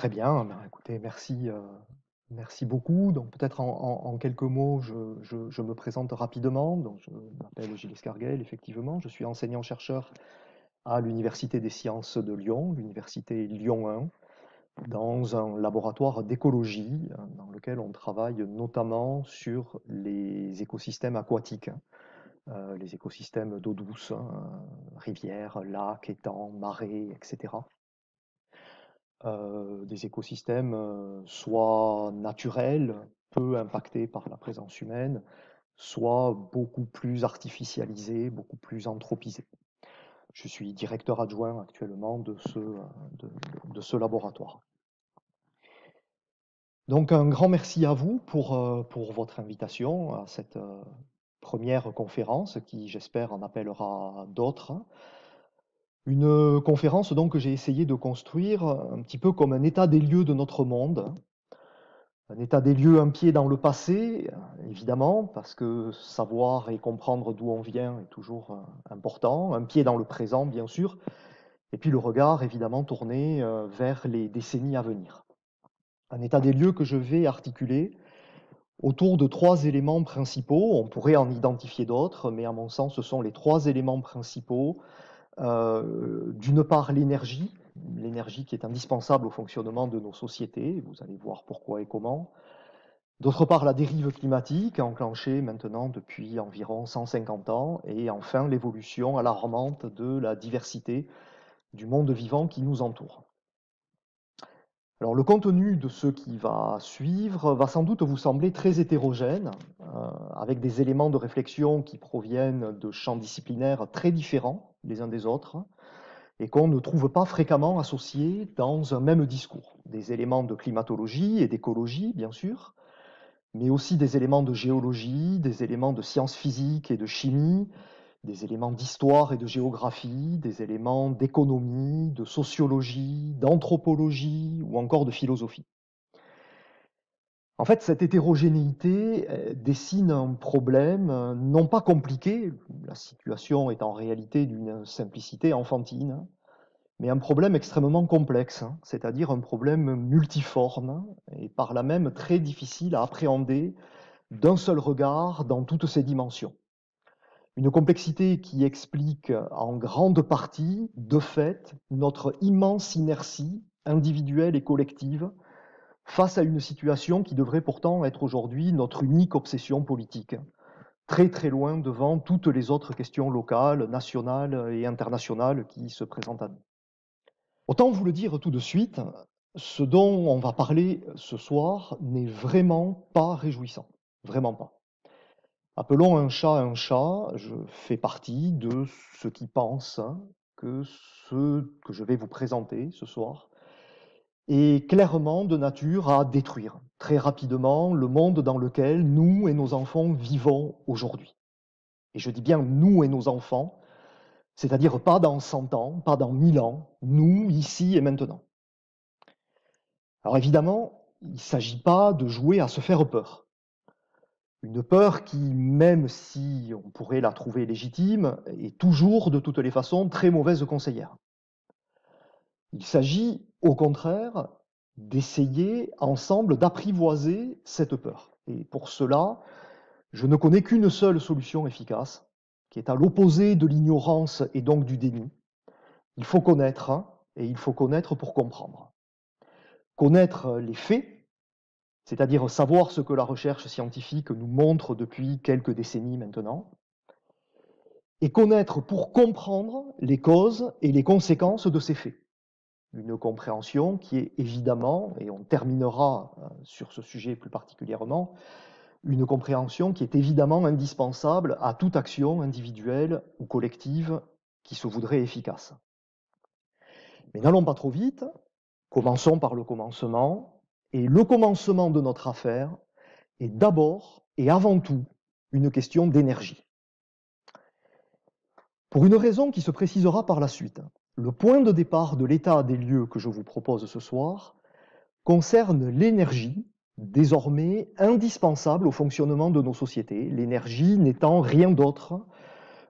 Très bien, ben, écoutez, merci, euh, merci beaucoup. Donc peut-être en, quelques mots, je, me présente rapidement. Donc, je m'appelle Gilles Escarguel, effectivement, je suis enseignant-chercheur à l'Université des sciences de Lyon, l'Université Lyon 1, dans un laboratoire d'écologie euh, dans lequel on travaille notamment sur les écosystèmes aquatiques, euh, les écosystèmes d'eau douce, hein, rivières, lacs, étangs, marais, etc. Euh, des écosystèmes euh, soit naturels, peu impactés par la présence humaine, soit beaucoup plus artificialisés, beaucoup plus anthropisés. Je suis directeur adjoint actuellement de ce, euh, de ce laboratoire. Donc un grand merci à vous pour, pour votre invitation à cette première conférence qui, j'espère, en appellera d'autres. Une euh, conférence donc que j'ai essayé de construire euh, un petit peu comme un état des lieux de notre monde, un état des lieux, un pied dans le passé, euh, évidemment, parce que savoir et comprendre d'où on vient est toujours important, un pied dans le présent, bien sûr, et puis le regard, évidemment, tourné vers les décennies à venir. Un état des lieux que je vais articuler autour de trois éléments principaux, on pourrait en identifier d'autres, mais à mon sens, ce sont les trois éléments principaux euh, d'une part, l'énergie, l'énergie qui est indispensable au fonctionnement de nos sociétés, vous allez voir pourquoi et comment. D'autre part, la dérive climatique, enclenchée maintenant depuis environ 150 ans, et enfin l'évolution alarmante de la diversité du monde vivant qui nous entoure le contenu de ce qui va suivre va sans doute vous sembler très hétérogène, euh, avec des éléments de réflexion qui proviennent de champs disciplinaires très différents les uns des autres, et qu'on ne trouve pas fréquemment associés dans un même discours. Des éléments de climatologie et d'écologie, bien sûr, mais aussi des éléments de géologie, des éléments de sciences physiques et de chimie, des éléments d'histoire et de géographie, des éléments d'économie, de sociologie, d'anthropologie ou encore de philosophie. En fait, cette hétérogénéité euh, dessine un problème euh, non pas compliqué, la situation est en réalité d'une simplicité enfantine, hein, mais un problème extrêmement complexe, hein, c'est-à-dire un problème multiforme et par là même très difficile à appréhender d'un seul regard dans toutes ses dimensions. Une complexité qui explique en grande partie, de fait, notre immense inertie individuelle et collective face à une situation qui devrait pourtant être aujourd'hui notre unique obsession politique, très très loin devant toutes les autres questions locales, nationales et internationales qui se présentent à nous. Autant vous le dire tout de suite, ce dont on va parler ce soir n'est vraiment pas réjouissant, vraiment pas. Appelons un chat un chat, je fais partie de ceux qui pensent hein, que ce que je vais vous présenter ce soir est clairement de nature à détruire très rapidement le monde dans lequel nous et nos enfants vivons aujourd'hui. Et je dis bien nous et nos enfants, c'est-à-dire pas dans 100 ans, pas dans 1000 ans, nous, ici et maintenant. Alors évidemment, il ne s'agit pas de jouer à se faire peur une peur qui, même si on pourrait la trouver légitime, est toujours, de toutes les façons, très mauvaise conseillère. Il s'agit, au contraire, d'essayer ensemble d'apprivoiser cette peur. Et pour cela, je ne connais qu'une seule solution efficace, qui est à l'opposé de l'ignorance et donc du déni. Il faut connaître, hein, et il faut connaître pour comprendre. Connaître les faits, c'est-à-dire savoir ce que la recherche scientifique nous montre depuis quelques décennies maintenant, et connaître pour comprendre les causes et les conséquences de ces faits. Une compréhension qui est évidemment, et on terminera euh, sur ce sujet plus particulièrement, une compréhension qui est évidemment indispensable à toute action individuelle ou collective qui se voudrait efficace. Mais n'allons pas trop vite, commençons par le commencement, et le commencement de notre affaire est d'abord et avant tout une question d'énergie. Pour une raison qui se précisera par la suite, le point de départ de l'état des lieux que je vous propose ce soir concerne l'énergie désormais indispensable au fonctionnement de nos sociétés, l'énergie n'étant rien d'autre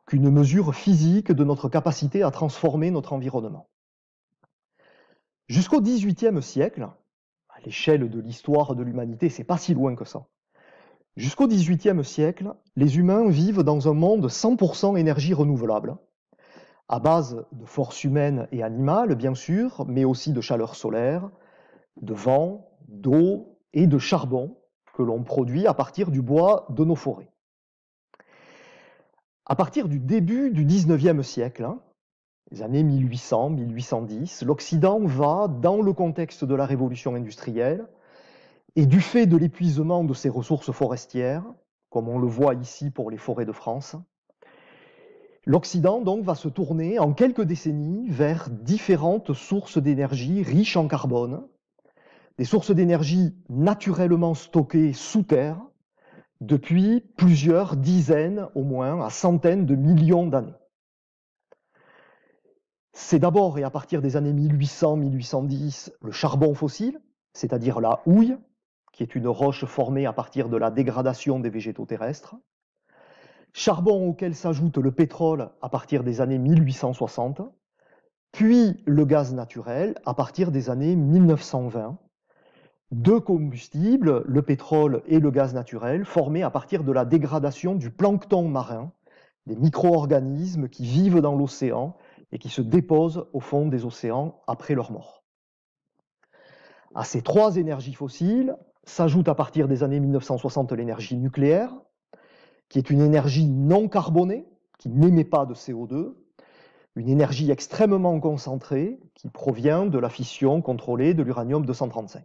qu'une mesure physique de notre capacité à transformer notre environnement. Jusqu'au XVIIIe siècle, l'échelle de l'histoire de l'humanité, c'est pas si loin que ça. Jusqu'au XVIIIe siècle, les humains vivent dans un monde 100% énergie renouvelable, à base de forces humaines et animales, bien sûr, mais aussi de chaleur solaire, de vent, d'eau et de charbon que l'on produit à partir du bois de nos forêts. À partir du début du XIXe siècle, les années 1800, 1810, l'Occident va, dans le contexte de la révolution industrielle, et du fait de l'épuisement de ses ressources forestières, comme on le voit ici pour les forêts de France, l'Occident donc va se tourner en quelques décennies vers différentes sources d'énergie riches en carbone, des sources d'énergie naturellement stockées sous terre depuis plusieurs dizaines au moins à centaines de millions d'années. C'est d'abord et à partir des années 1800-1810 le charbon fossile, c'est-à-dire la houille, qui est une roche formée à partir de la dégradation des végétaux terrestres. Charbon auquel s'ajoute le pétrole à partir des années 1860, puis le gaz naturel à partir des années 1920. Deux combustibles, le pétrole et le gaz naturel, formés à partir de la dégradation du plancton marin, des micro-organismes qui vivent dans l'océan et qui se déposent au fond des océans après leur mort. À ces trois énergies fossiles s'ajoute à partir des années 1960 l'énergie nucléaire, qui est une énergie non carbonée, qui n'émet pas de CO2, une énergie extrêmement concentrée qui provient de la fission contrôlée de l'uranium 235.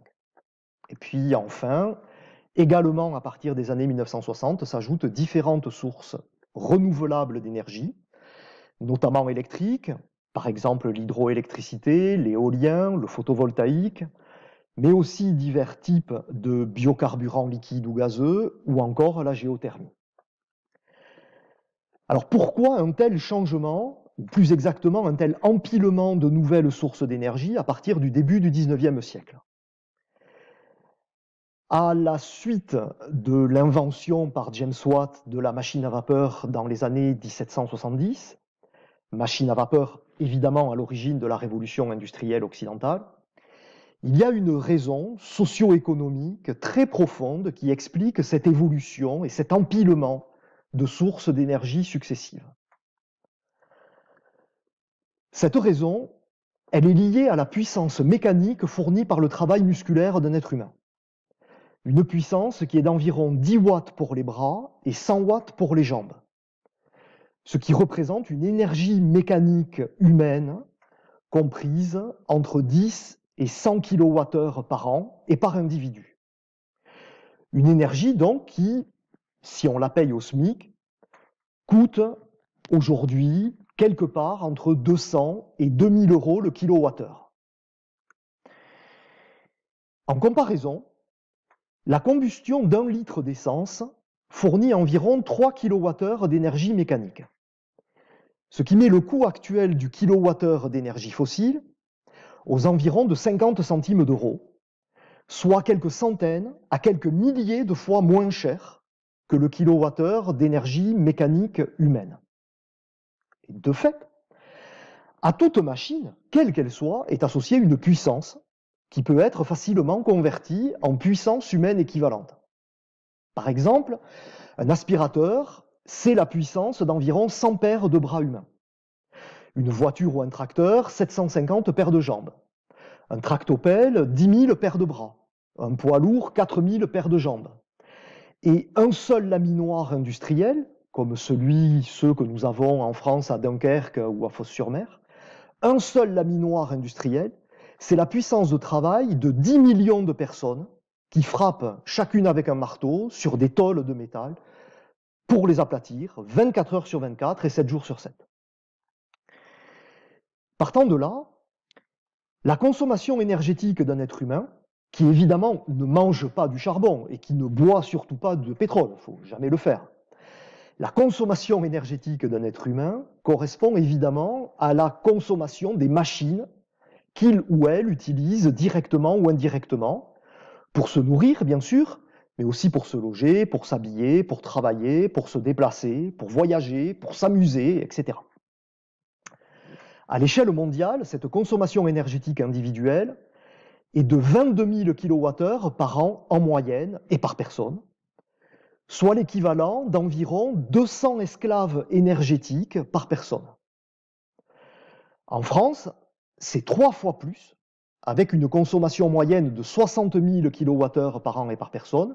Et puis enfin, également à partir des années 1960, s'ajoutent différentes sources renouvelables d'énergie, notamment électriques, par exemple l'hydroélectricité, l'éolien, le photovoltaïque, mais aussi divers types de biocarburants liquides ou gazeux, ou encore la géothermie. Alors pourquoi un tel changement, ou plus exactement un tel empilement de nouvelles sources d'énergie à partir du début du XIXe siècle À la suite de l'invention par James Watt de la machine à vapeur dans les années 1770, machine à vapeur, évidemment à l'origine de la révolution industrielle occidentale, il y a une raison socio-économique très profonde qui explique cette évolution et cet empilement de sources d'énergie successives. Cette raison, elle est liée à la puissance mécanique fournie par le travail musculaire d'un être humain. Une puissance qui est d'environ 10 watts pour les bras et 100 watts pour les jambes ce qui représente une énergie mécanique humaine comprise entre 10 et 100 kWh par an et par individu. Une énergie donc qui, si on la paye au SMIC, coûte aujourd'hui quelque part entre 200 et 2000 euros le kWh. En comparaison, la combustion d'un litre d'essence fournit environ 3 kWh d'énergie mécanique ce qui met le coût actuel du kilowattheure d'énergie fossile aux environs de 50 centimes d'euros, soit quelques centaines à quelques milliers de fois moins cher que le kilowattheure d'énergie mécanique humaine. Et de fait, à toute machine, quelle qu'elle soit, est associée une puissance qui peut être facilement convertie en puissance humaine équivalente. Par exemple, un aspirateur c'est la puissance d'environ 100 paires de bras humains. Une voiture ou un tracteur, 750 paires de jambes. Un tractopelle, 10 000 paires de bras. Un poids lourd, 4 000 paires de jambes. Et un seul laminoir industriel, comme celui, ceux que nous avons en France à Dunkerque ou à Fos-sur-Mer, un seul laminoir industriel, c'est la puissance de travail de 10 millions de personnes qui frappent chacune avec un marteau sur des tôles de métal pour les aplatir 24 heures sur 24 et 7 jours sur 7. Partant de là, la consommation énergétique d'un être humain, qui évidemment ne mange pas du charbon et qui ne boit surtout pas de pétrole, il ne faut jamais le faire. La consommation énergétique d'un être humain correspond évidemment à la consommation des machines qu'il ou elle utilise directement ou indirectement pour se nourrir, bien sûr, mais aussi pour se loger, pour s'habiller, pour travailler, pour se déplacer, pour voyager, pour s'amuser, etc. À l'échelle mondiale, cette consommation énergétique individuelle est de 22 000 kWh par an en moyenne et par personne, soit l'équivalent d'environ 200 esclaves énergétiques par personne. En France, c'est trois fois plus, avec une consommation moyenne de 60 000 kWh par an et par personne,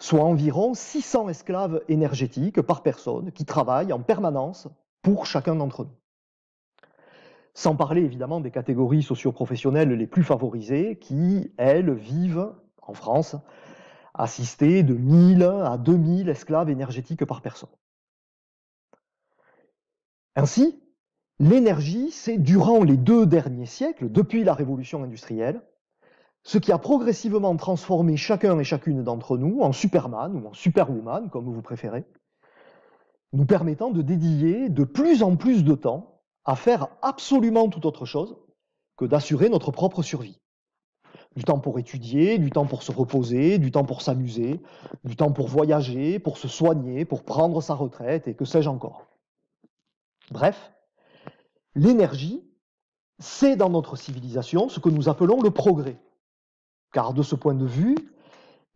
soit environ 600 esclaves énergétiques par personne qui travaillent en permanence pour chacun d'entre nous. Sans parler évidemment des catégories socioprofessionnelles les plus favorisées qui, elles, vivent en France assistées de 1000 à 2000 esclaves énergétiques par personne. Ainsi, l'énergie, c'est durant les deux derniers siècles, depuis la révolution industrielle, ce qui a progressivement transformé chacun et chacune d'entre nous en Superman ou en Superwoman, comme vous préférez, nous permettant de dédier de plus en plus de temps à faire absolument tout autre chose que d'assurer notre propre survie. Du temps pour étudier, du temps pour se reposer, du temps pour s'amuser, du temps pour voyager, pour se soigner, pour prendre sa retraite et que sais-je encore. Bref, l'énergie, c'est dans notre civilisation ce que nous appelons le progrès car de ce point de vue,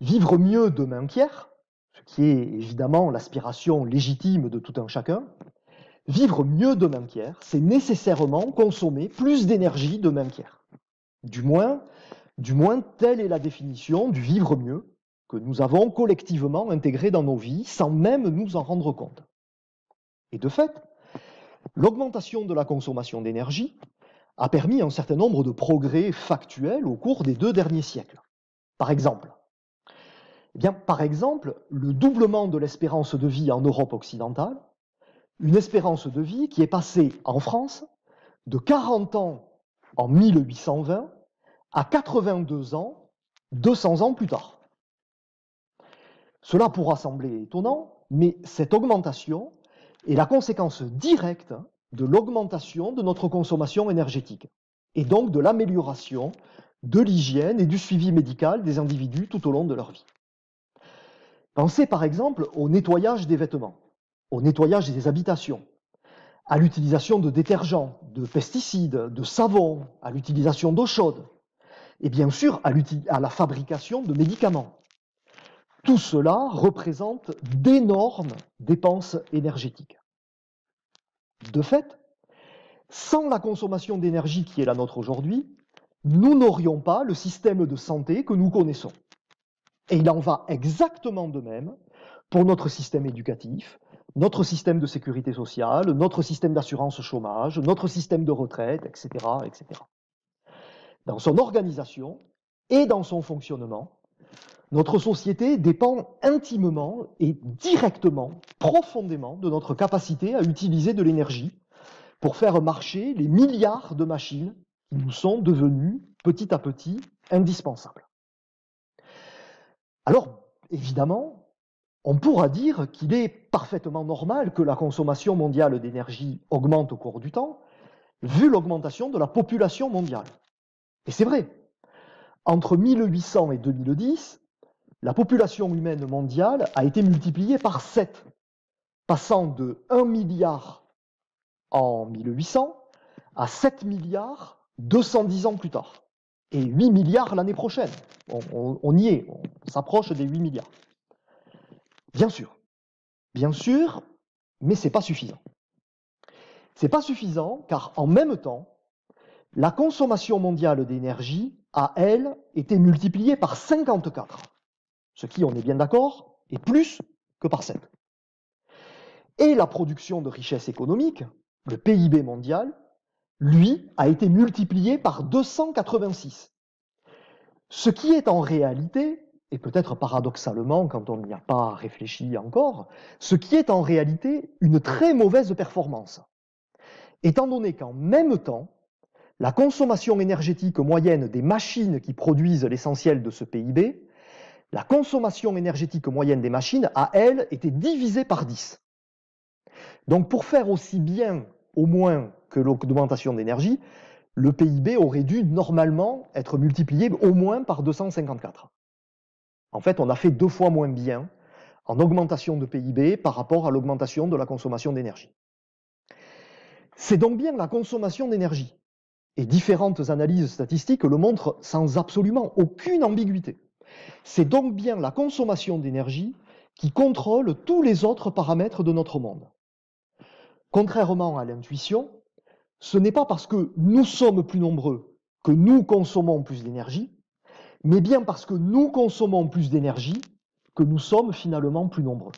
vivre mieux demain qu'hier, ce qui est évidemment l'aspiration légitime de tout un chacun, vivre mieux demain qu'hier, c'est nécessairement consommer plus d'énergie demain qu'hier. Du moins, du moins, telle est la définition du vivre mieux que nous avons collectivement intégré dans nos vies sans même nous en rendre compte. Et de fait, l'augmentation de la consommation d'énergie, a permis un certain nombre de progrès factuels au cours des deux derniers siècles. Par exemple, eh bien, par exemple, le doublement de l'espérance de vie en Europe occidentale, une espérance de vie qui est passée en France de 40 ans en 1820 à 82 ans 200 ans plus tard. Cela pourra sembler étonnant, mais cette augmentation est la conséquence directe de l'augmentation de notre consommation énergétique et donc de l'amélioration de l'hygiène et du suivi médical des individus tout au long de leur vie. Pensez par exemple au nettoyage des vêtements, au nettoyage des habitations, à l'utilisation de détergents, de pesticides, de savons, à l'utilisation d'eau chaude, et bien sûr à, la fabrication de médicaments. Tout cela représente d'énormes dépenses énergétiques. De fait, sans la consommation d'énergie qui est la nôtre aujourd'hui, nous n'aurions pas le système de santé que nous connaissons. Et il en va exactement de même pour notre système éducatif, notre système de sécurité sociale, notre système d'assurance chômage, notre système de retraite, etc., etc. Dans son organisation et dans son fonctionnement, notre société dépend intimement et directement, profondément, de notre capacité à utiliser de l'énergie pour faire marcher les milliards de machines qui nous sont devenues petit à petit indispensables. Alors, évidemment, on pourra dire qu'il est parfaitement normal que la consommation mondiale d'énergie augmente au cours du temps, vu l'augmentation de la population mondiale. Et c'est vrai. Entre 1800 et 2010, la population humaine mondiale a été multipliée par 7, passant de 1 milliard en 1800 à 7 milliards 210 ans plus tard. Et 8 milliards l'année prochaine. On, y est, on s'approche des 8 milliards. Bien sûr, bien sûr, mais c'est pas suffisant. C'est pas suffisant car en même temps, la consommation mondiale d'énergie a, elle, été multipliée par 54 ce qui, on est bien d'accord, est plus que par 7. Et la production de richesse économique, le PIB mondial, lui, a été multiplié par 286. Ce qui est en réalité, et peut-être paradoxalement quand on n'y a pas réfléchi encore, ce qui est en réalité une très mauvaise performance. Étant donné qu'en même temps, la consommation énergétique moyenne des machines qui produisent l'essentiel de ce PIB la consommation énergétique moyenne des machines à elle, été divisée par 10. Donc pour faire aussi bien, au moins, que l'augmentation d'énergie, le PIB aurait dû normalement être multiplié au moins par 254. En fait, on a fait deux fois moins bien en augmentation de PIB par rapport à l'augmentation de la consommation d'énergie. C'est donc bien la consommation d'énergie, et différentes analyses statistiques le montrent sans absolument aucune ambiguïté, c'est donc bien la consommation d'énergie qui contrôle tous les autres paramètres de notre monde. Contrairement à l'intuition, ce n'est pas parce que nous sommes plus nombreux que nous consommons plus d'énergie, mais bien parce que nous consommons plus d'énergie que nous sommes finalement plus nombreux.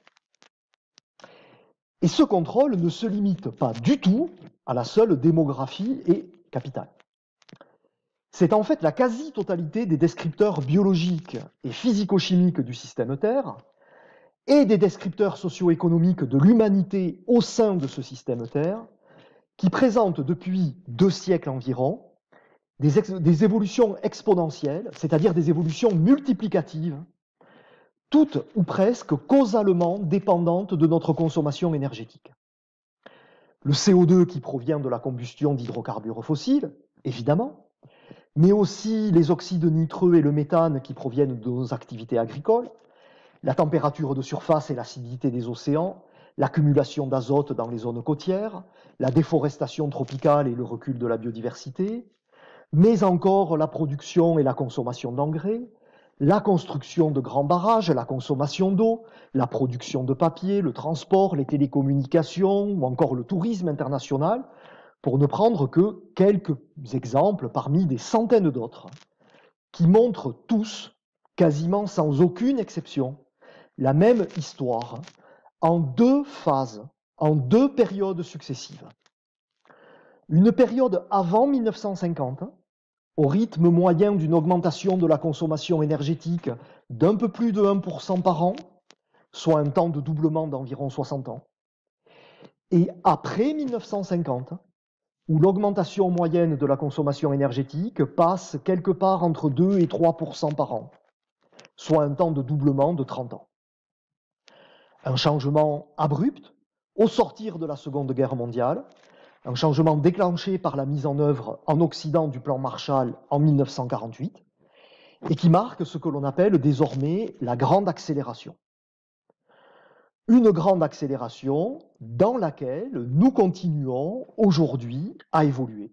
Et ce contrôle ne se limite pas du tout à la seule démographie et capitale. C'est en fait la quasi-totalité des descripteurs biologiques et physico-chimiques du système Terre et des descripteurs socio-économiques de l'humanité au sein de ce système Terre qui présentent depuis deux siècles environ des, des évolutions exponentielles, c'est-à-dire des évolutions multiplicatives, toutes ou presque causalement dépendantes de notre consommation énergétique. Le CO2 qui provient de la combustion d'hydrocarbures fossiles, évidemment, mais aussi les oxydes nitreux et le méthane qui proviennent de nos activités agricoles, la température de surface et l'acidité des océans, l'accumulation d'azote dans les zones côtières, la déforestation tropicale et le recul de la biodiversité, mais encore la production et la consommation d'engrais, la construction de grands barrages, la consommation d'eau, la production de papier, le transport, les télécommunications ou encore le tourisme international pour ne prendre que quelques exemples parmi des centaines d'autres, qui montrent tous, quasiment sans aucune exception, la même histoire en deux phases, en deux périodes successives. Une période avant 1950, au rythme moyen d'une augmentation de la consommation énergétique d'un peu plus de 1% par an, soit un temps de doublement d'environ 60 ans. Et après 1950, où l'augmentation moyenne de la consommation énergétique passe quelque part entre 2 et 3 par an, soit un temps de doublement de 30 ans. Un changement abrupt au sortir de la Seconde Guerre mondiale, un changement déclenché par la mise en œuvre en Occident du plan Marshall en 1948, et qui marque ce que l'on appelle désormais la grande accélération une grande accélération dans laquelle nous continuons aujourd'hui à évoluer.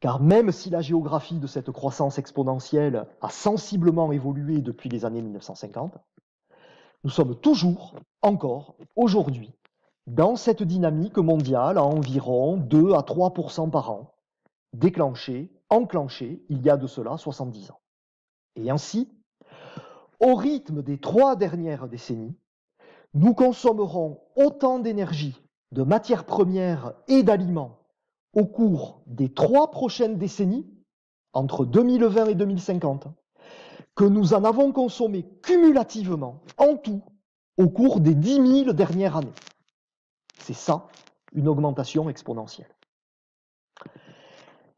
Car même si la géographie de cette croissance exponentielle a sensiblement évolué depuis les années 1950, nous sommes toujours, encore, aujourd'hui, dans cette dynamique mondiale à environ 2 à 3 par an, déclenchée, enclenchée il y a de cela 70 ans. Et ainsi, au rythme des trois dernières décennies, nous consommerons autant d'énergie, de matières premières et d'aliments au cours des trois prochaines décennies, entre 2020 et 2050, que nous en avons consommé cumulativement, en tout, au cours des 10 000 dernières années. C'est ça, une augmentation exponentielle.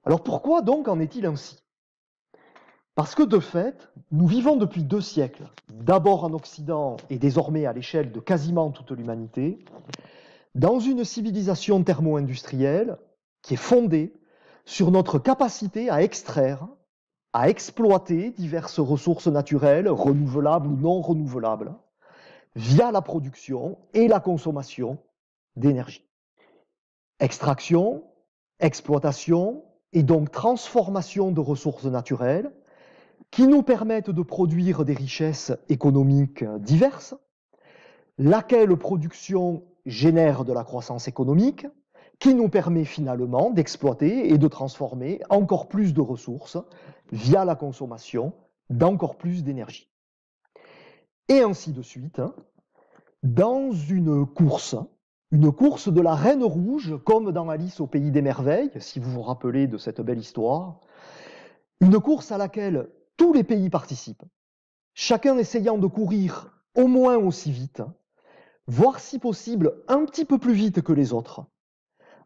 Alors pourquoi donc en est-il ainsi parce que de fait, nous vivons depuis deux siècles, d'abord en Occident et désormais à l'échelle de quasiment toute l'humanité, dans une civilisation thermo-industrielle qui est fondée sur notre capacité à extraire, à exploiter diverses ressources naturelles, renouvelables ou non renouvelables, via la production et la consommation d'énergie. Extraction, exploitation et donc transformation de ressources naturelles qui nous permettent de produire des richesses économiques diverses, laquelle production génère de la croissance économique, qui nous permet finalement d'exploiter et de transformer encore plus de ressources via la consommation d'encore plus d'énergie. Et ainsi de suite, dans une course, une course de la Reine Rouge, comme dans Alice au Pays des Merveilles, si vous vous rappelez de cette belle histoire, une course à laquelle tous les pays participent, chacun essayant de courir au moins aussi vite, voire si possible un petit peu plus vite que les autres,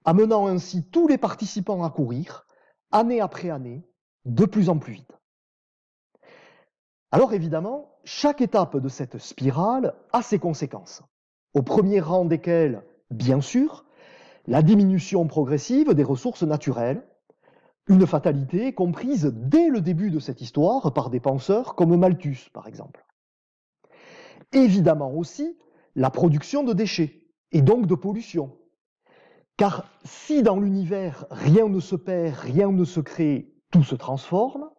amenant ainsi tous les participants à courir, année après année, de plus en plus vite. Alors évidemment, chaque étape de cette spirale a ses conséquences, au premier rang desquelles, bien sûr, la diminution progressive des ressources naturelles, une fatalité comprise dès le début de cette histoire par des penseurs comme Malthus, par exemple. Évidemment aussi, la production de déchets, et donc de pollution. Car si dans l'univers rien ne se perd, rien ne se crée, tout se transforme,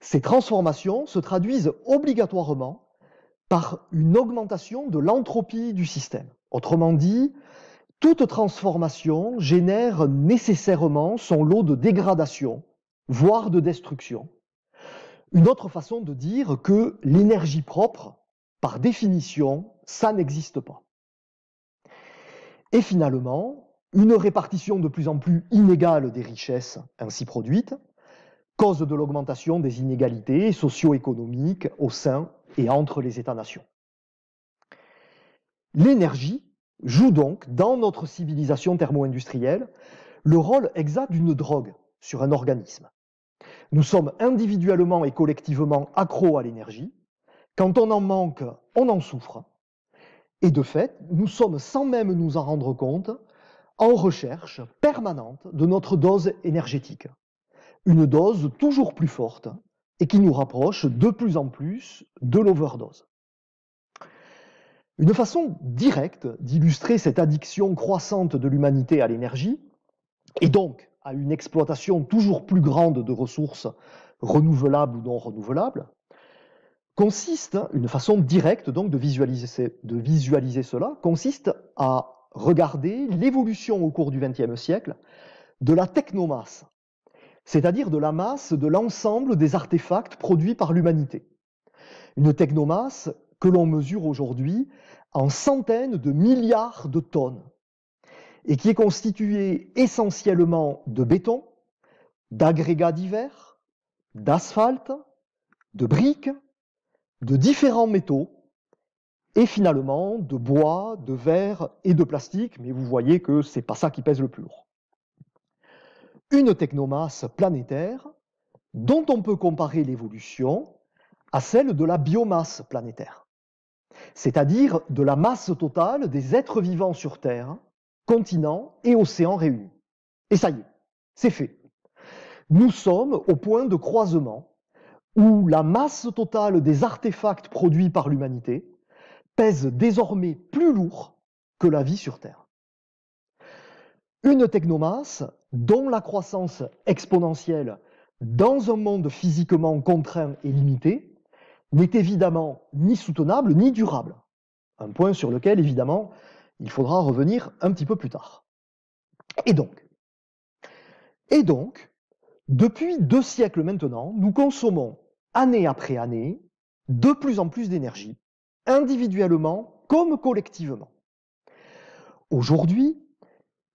ces transformations se traduisent obligatoirement par une augmentation de l'entropie du système. Autrement dit, toute transformation génère nécessairement son lot de dégradation, voire de destruction. Une autre façon de dire que l'énergie propre, par définition, ça n'existe pas. Et finalement, une répartition de plus en plus inégale des richesses ainsi produites, cause de l'augmentation des inégalités socio-économiques au sein et entre les États-nations. L'énergie joue donc, dans notre civilisation thermo-industrielle, le rôle exact d'une drogue sur un organisme. Nous sommes individuellement et collectivement accros à l'énergie. Quand on en manque, on en souffre. Et de fait, nous sommes, sans même nous en rendre compte, en recherche permanente de notre dose énergétique. Une dose toujours plus forte et qui nous rapproche de plus en plus de l'overdose. Une façon directe d'illustrer cette addiction croissante de l'humanité à l'énergie, et donc à une exploitation toujours plus grande de ressources renouvelables ou non renouvelables, consiste, une façon directe donc de visualiser, de visualiser cela, consiste à regarder l'évolution au cours du XXe siècle de la technomasse, c'est-à-dire de la masse de l'ensemble des artefacts produits par l'humanité. Une technomasse que l'on mesure aujourd'hui en centaines de milliards de tonnes, et qui est constitué essentiellement de béton, d'agrégats divers, d'asphalte, de briques, de différents métaux, et finalement de bois, de verre et de plastique, mais vous voyez que c'est pas ça qui pèse le plus lourd. Une technomasse planétaire dont on peut comparer l'évolution à celle de la biomasse planétaire c'est-à-dire de la masse totale des êtres vivants sur Terre, continents et océans réunis. Et ça y est, c'est fait. Nous sommes au point de croisement où la masse totale des artefacts produits par l'humanité pèse désormais plus lourd que la vie sur Terre. Une technomasse dont la croissance exponentielle dans un monde physiquement contraint et limité n'est évidemment ni soutenable ni durable. Un point sur lequel, évidemment, il faudra revenir un petit peu plus tard. Et donc, et donc, depuis deux siècles maintenant, nous consommons année après année de plus en plus d'énergie, individuellement comme collectivement. Aujourd'hui,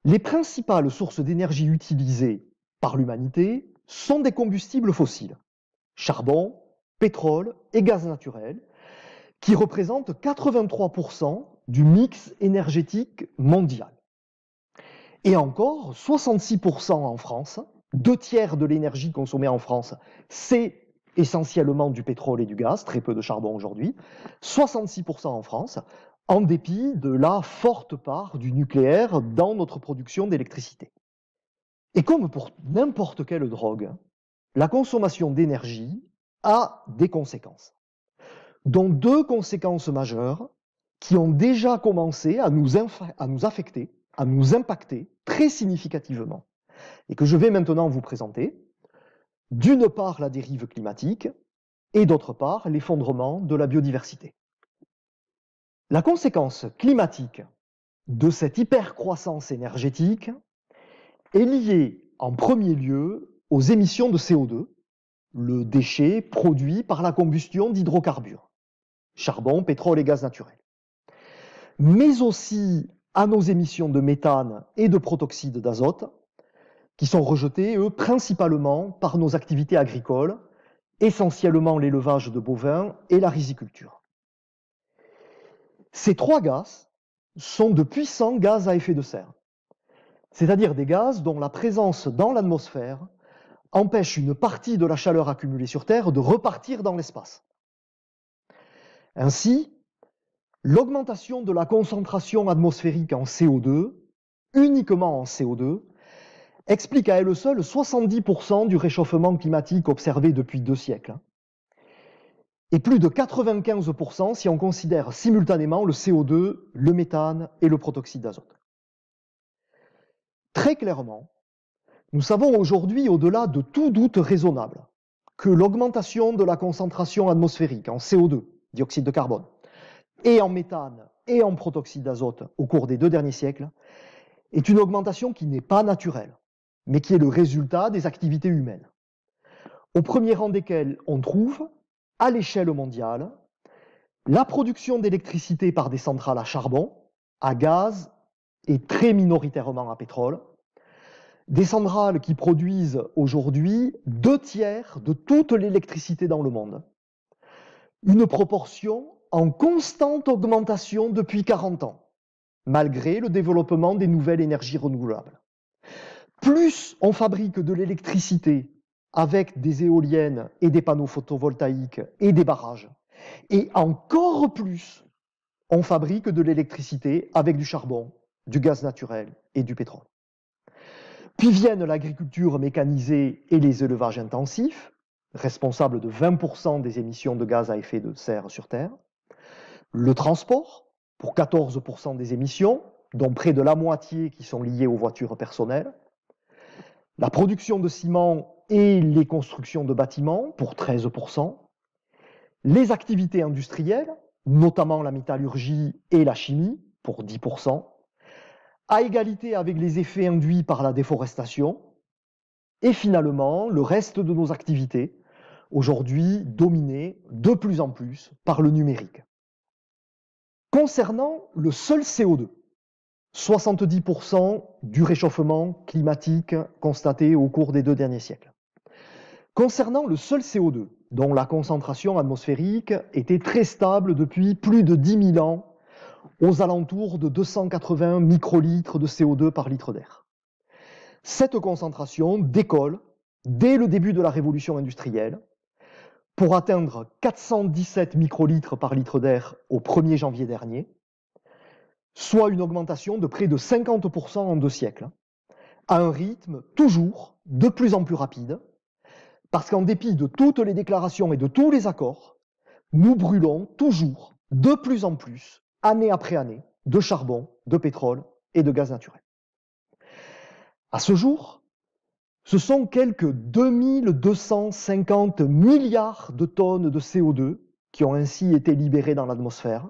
les principales sources d'énergie utilisées par l'humanité sont des combustibles fossiles, charbon, pétrole et gaz naturel, qui représentent 83% du mix énergétique mondial. Et encore, 66% en France, deux tiers de l'énergie consommée en France, c'est essentiellement du pétrole et du gaz, très peu de charbon aujourd'hui, 66% en France, en dépit de la forte part du nucléaire dans notre production d'électricité. Et comme pour n'importe quelle drogue, la consommation d'énergie a des conséquences, dont deux conséquences majeures qui ont déjà commencé à nous, à nous affecter, à nous impacter très significativement, et que je vais maintenant vous présenter. D'une part, la dérive climatique, et d'autre part, l'effondrement de la biodiversité. La conséquence climatique de cette hypercroissance énergétique est liée en premier lieu aux émissions de CO2, le déchet produit par la combustion d'hydrocarbures, charbon, pétrole et gaz naturel. Mais aussi à nos émissions de méthane et de protoxyde d'azote, qui sont rejetés, eux, principalement par nos activités agricoles, essentiellement l'élevage de bovins et la riziculture. Ces trois gaz sont de puissants gaz à effet de serre, c'est-à-dire des gaz dont la présence dans l'atmosphère empêche une partie de la chaleur accumulée sur Terre de repartir dans l'espace. Ainsi, l'augmentation de la concentration atmosphérique en CO2, uniquement en CO2, explique à elle seule 70% du réchauffement climatique observé depuis deux siècles, et plus de 95% si on considère simultanément le CO2, le méthane et le protoxyde d'azote. Très clairement, nous savons aujourd'hui, au-delà de tout doute raisonnable, que l'augmentation de la concentration atmosphérique en CO2, dioxyde de carbone, et en méthane et en protoxyde d'azote au cours des deux derniers siècles, est une augmentation qui n'est pas naturelle, mais qui est le résultat des activités humaines, au premier rang desquelles on trouve, à l'échelle mondiale, la production d'électricité par des centrales à charbon, à gaz et très minoritairement à pétrole, des centrales qui produisent aujourd'hui deux tiers de toute l'électricité dans le monde. Une proportion en constante augmentation depuis 40 ans, malgré le développement des nouvelles énergies renouvelables. Plus on fabrique de l'électricité avec des éoliennes et des panneaux photovoltaïques et des barrages, et encore plus on fabrique de l'électricité avec du charbon, du gaz naturel et du pétrole. Puis viennent l'agriculture mécanisée et les élevages intensifs, responsables de 20% des émissions de gaz à effet de serre sur Terre. Le transport, pour 14% des émissions, dont près de la moitié qui sont liées aux voitures personnelles. La production de ciment et les constructions de bâtiments, pour 13%. Les activités industrielles, notamment la métallurgie et la chimie, pour 10% à égalité avec les effets induits par la déforestation, et finalement le reste de nos activités, aujourd'hui dominées de plus en plus par le numérique. Concernant le seul CO2, 70% du réchauffement climatique constaté au cours des deux derniers siècles. Concernant le seul CO2, dont la concentration atmosphérique était très stable depuis plus de 10 000 ans aux alentours de 280 microlitres de CO2 par litre d'air. Cette concentration décolle dès le début de la révolution industrielle pour atteindre 417 microlitres par litre d'air au 1er janvier dernier, soit une augmentation de près de 50% en deux siècles, à un rythme toujours de plus en plus rapide, parce qu'en dépit de toutes les déclarations et de tous les accords, nous brûlons toujours de plus en plus année après année, de charbon, de pétrole et de gaz naturel. À ce jour, ce sont quelques 2250 milliards de tonnes de CO2 qui ont ainsi été libérées dans l'atmosphère,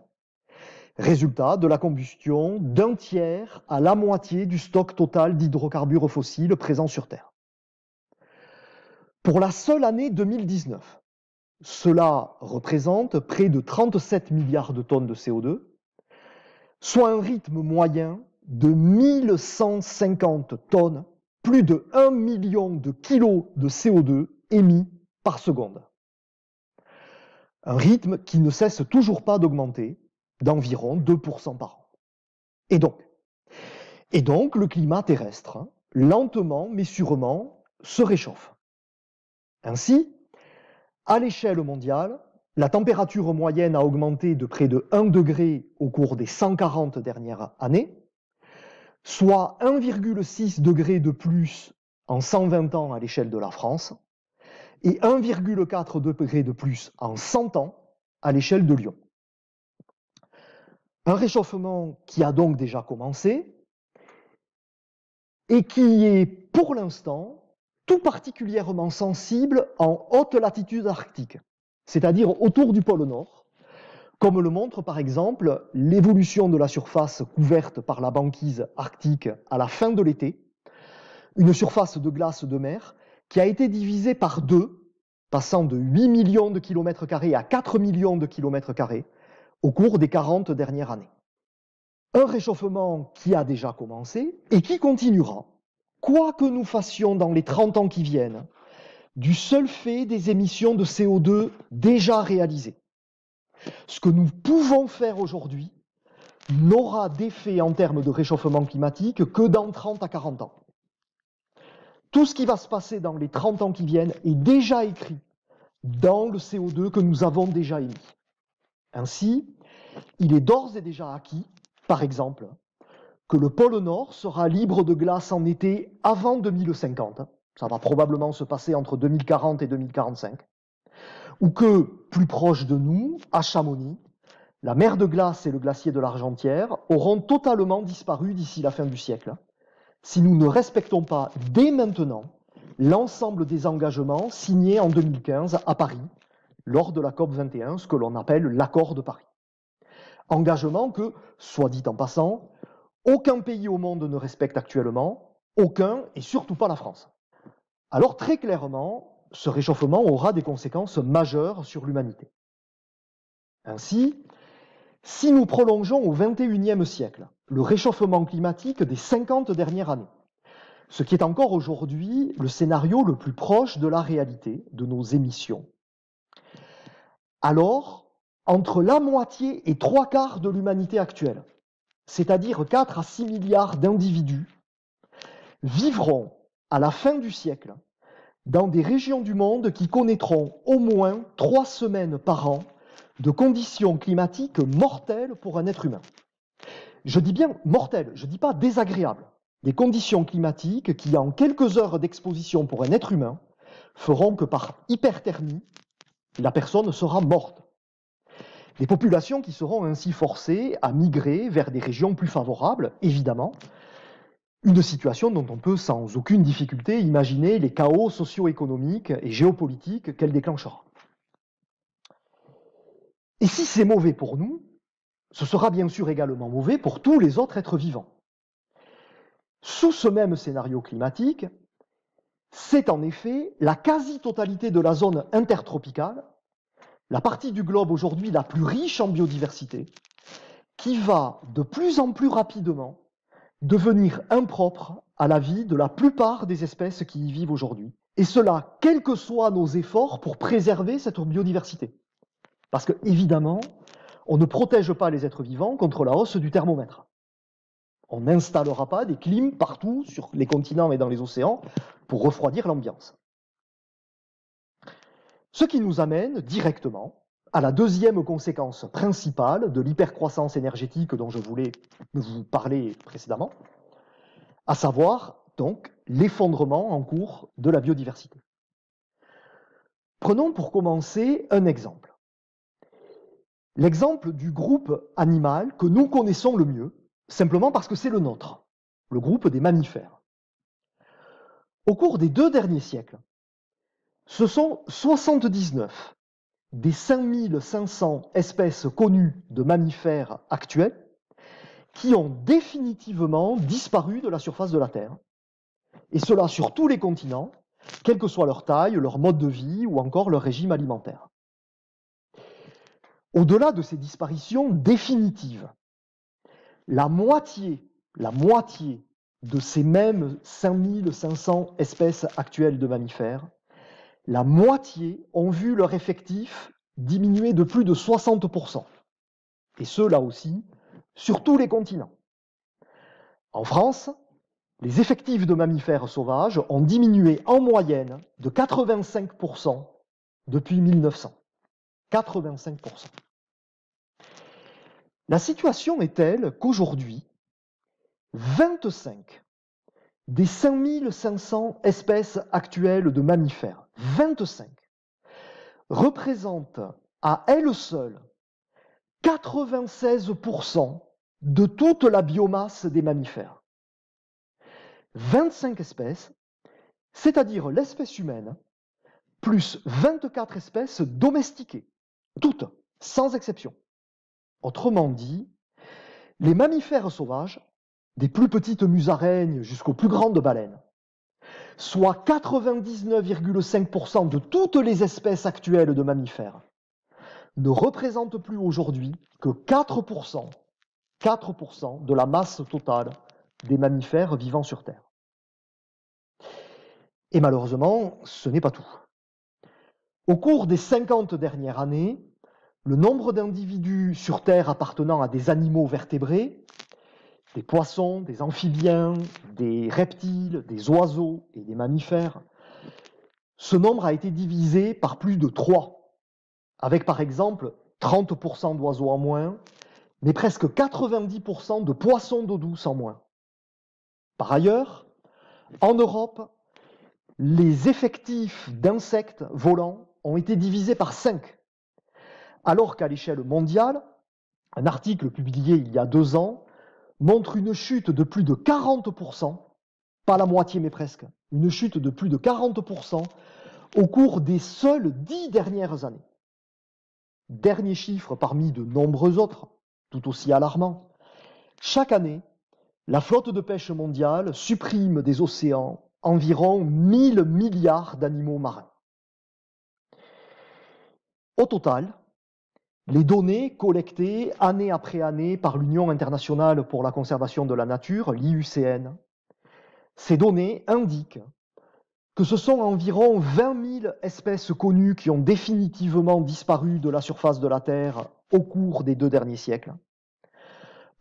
résultat de la combustion d'un tiers à la moitié du stock total d'hydrocarbures fossiles présents sur Terre. Pour la seule année 2019, cela représente près de 37 milliards de tonnes de CO2, soit un rythme moyen de 1150 tonnes, plus de 1 million de kilos de CO2 émis par seconde. Un rythme qui ne cesse toujours pas d'augmenter d'environ 2% par an. Et donc, et donc le climat terrestre, hein, lentement mais sûrement, se réchauffe. Ainsi, à l'échelle mondiale, la température moyenne a augmenté de près de 1 degré au cours des 140 dernières années, soit 1,6 degré de plus en 120 ans à l'échelle de la France et 1,4 degré de plus en 100 ans à l'échelle de Lyon. Un réchauffement qui a donc déjà commencé et qui est pour l'instant tout particulièrement sensible en haute latitude arctique c'est-à-dire autour du pôle Nord, comme le montre par exemple l'évolution de la surface couverte par la banquise arctique à la fin de l'été, une surface de glace de mer qui a été divisée par deux, passant de 8 millions de kilomètres carrés à 4 millions de kilomètres carrés au cours des 40 dernières années. Un réchauffement qui a déjà commencé et qui continuera, quoi que nous fassions dans les 30 ans qui viennent, du seul fait des émissions de CO2 déjà réalisées. Ce que nous pouvons faire aujourd'hui n'aura d'effet en termes de réchauffement climatique que dans 30 à 40 ans. Tout ce qui va se passer dans les 30 ans qui viennent est déjà écrit dans le CO2 que nous avons déjà émis. Ainsi, il est d'ores et déjà acquis, par exemple, que le pôle Nord sera libre de glace en été avant 2050 ça va probablement se passer entre 2040 et 2045, ou que, plus proche de nous, à Chamonix, la mer de glace et le glacier de l'Argentière auront totalement disparu d'ici la fin du siècle, si nous ne respectons pas dès maintenant l'ensemble des engagements signés en 2015 à Paris, lors de la COP 21, ce que l'on appelle l'accord de Paris. Engagement que, soit dit en passant, aucun pays au monde ne respecte actuellement, aucun, et surtout pas la France alors très clairement, ce réchauffement aura des conséquences majeures sur l'humanité. Ainsi, si nous prolongeons au XXIe siècle le réchauffement climatique des 50 dernières années, ce qui est encore aujourd'hui le scénario le plus proche de la réalité de nos émissions, alors entre la moitié et trois quarts de l'humanité actuelle, c'est-à-dire 4 à 6 milliards d'individus, vivront à la fin du siècle, dans des régions du monde qui connaîtront au moins trois semaines par an de conditions climatiques mortelles pour un être humain. Je dis bien mortelles, je ne dis pas désagréables. Des conditions climatiques qui, en quelques heures d'exposition pour un être humain, feront que par hyperthermie, la personne sera morte. Des populations qui seront ainsi forcées à migrer vers des régions plus favorables, évidemment, une situation dont on peut sans aucune difficulté imaginer les chaos socio-économiques et géopolitiques qu'elle déclenchera. Et si c'est mauvais pour nous, ce sera bien sûr également mauvais pour tous les autres êtres vivants. Sous ce même scénario climatique, c'est en effet la quasi-totalité de la zone intertropicale, la partie du globe aujourd'hui la plus riche en biodiversité, qui va de plus en plus rapidement devenir impropre à la vie de la plupart des espèces qui y vivent aujourd'hui. Et cela, quels que soient nos efforts pour préserver cette biodiversité. Parce que, évidemment, on ne protège pas les êtres vivants contre la hausse du thermomètre. On n'installera pas des clims partout sur les continents et dans les océans pour refroidir l'ambiance. Ce qui nous amène directement à la deuxième conséquence principale de l'hypercroissance énergétique dont je voulais vous parler précédemment, à savoir donc l'effondrement en cours de la biodiversité. Prenons pour commencer un exemple. L'exemple du groupe animal que nous connaissons le mieux, simplement parce que c'est le nôtre, le groupe des mammifères. Au cours des deux derniers siècles, ce sont 79 des 5500 espèces connues de mammifères actuels qui ont définitivement disparu de la surface de la Terre. Et cela sur tous les continents, quelle que soit leur taille, leur mode de vie ou encore leur régime alimentaire. Au-delà de ces disparitions définitives, la moitié, la moitié de ces mêmes 5500 espèces actuelles de mammifères la moitié ont vu leur effectif diminuer de plus de 60%. Et ce, là aussi, sur tous les continents. En France, les effectifs de mammifères sauvages ont diminué en moyenne de 85% depuis 1900. 85%. La situation est telle qu'aujourd'hui, 25 des 5500 espèces actuelles de mammifères, 25 représentent à elles seules 96% de toute la biomasse des mammifères. 25 espèces, c'est-à-dire l'espèce humaine, plus 24 espèces domestiquées, toutes, sans exception. Autrement dit, les mammifères sauvages des plus petites musaraignes jusqu'aux plus grandes baleines, soit 99,5% de toutes les espèces actuelles de mammifères, ne représentent plus aujourd'hui que 4%, 4 de la masse totale des mammifères vivant sur Terre. Et malheureusement, ce n'est pas tout. Au cours des 50 dernières années, le nombre d'individus sur Terre appartenant à des animaux vertébrés des poissons, des amphibiens, des reptiles, des oiseaux et des mammifères. Ce nombre a été divisé par plus de 3, avec par exemple 30% d'oiseaux en moins, mais presque 90% de poissons d'eau douce en moins. Par ailleurs, en Europe, les effectifs d'insectes volants ont été divisés par 5, alors qu'à l'échelle mondiale, un article publié il y a deux ans montre une chute de plus de 40%, pas la moitié mais presque, une chute de plus de 40% au cours des seules dix dernières années. Dernier chiffre parmi de nombreux autres, tout aussi alarmants. Chaque année, la flotte de pêche mondiale supprime des océans environ 1000 milliards d'animaux marins. Au total, les données collectées année après année par l'Union internationale pour la conservation de la nature, l'IUCN, ces données indiquent que ce sont environ 20 000 espèces connues qui ont définitivement disparu de la surface de la Terre au cours des deux derniers siècles.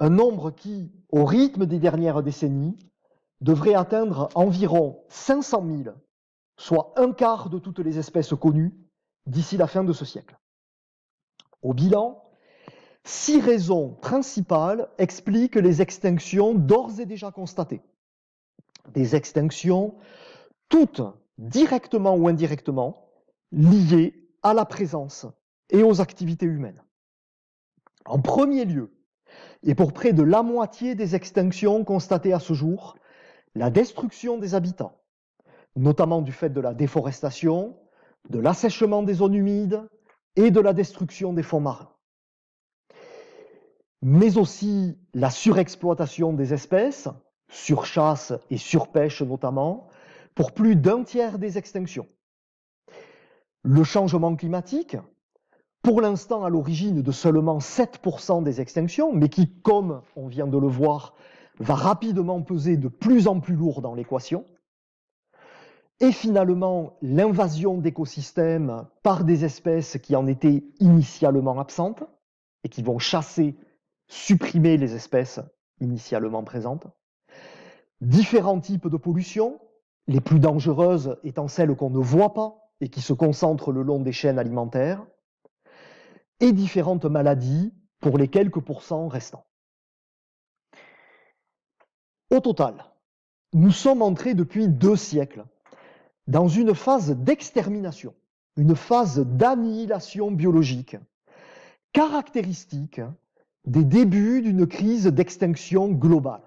Un nombre qui, au rythme des dernières décennies, devrait atteindre environ 500 000, soit un quart de toutes les espèces connues, d'ici la fin de ce siècle au bilan, six raisons principales expliquent les extinctions d'ores et déjà constatées. Des extinctions toutes directement ou indirectement liées à la présence et aux activités humaines. En premier lieu, et pour près de la moitié des extinctions constatées à ce jour, la destruction des habitants, notamment du fait de la déforestation, de l'assèchement des zones humides, et de la destruction des fonds marins, mais aussi la surexploitation des espèces, surchasse et surpêche notamment, pour plus d'un tiers des extinctions. Le changement climatique, pour l'instant à l'origine de seulement 7% des extinctions, mais qui, comme on vient de le voir, va rapidement peser de plus en plus lourd dans l'équation et finalement l'invasion d'écosystèmes par des espèces qui en étaient initialement absentes et qui vont chasser, supprimer les espèces initialement présentes. Différents types de pollution, les plus dangereuses étant celles qu'on ne voit pas et qui se concentrent le long des chaînes alimentaires, et différentes maladies pour les quelques pourcents restants. Au total, nous sommes entrés depuis deux siècles dans une phase d'extermination, une phase d'annihilation biologique, caractéristique des débuts d'une crise d'extinction globale.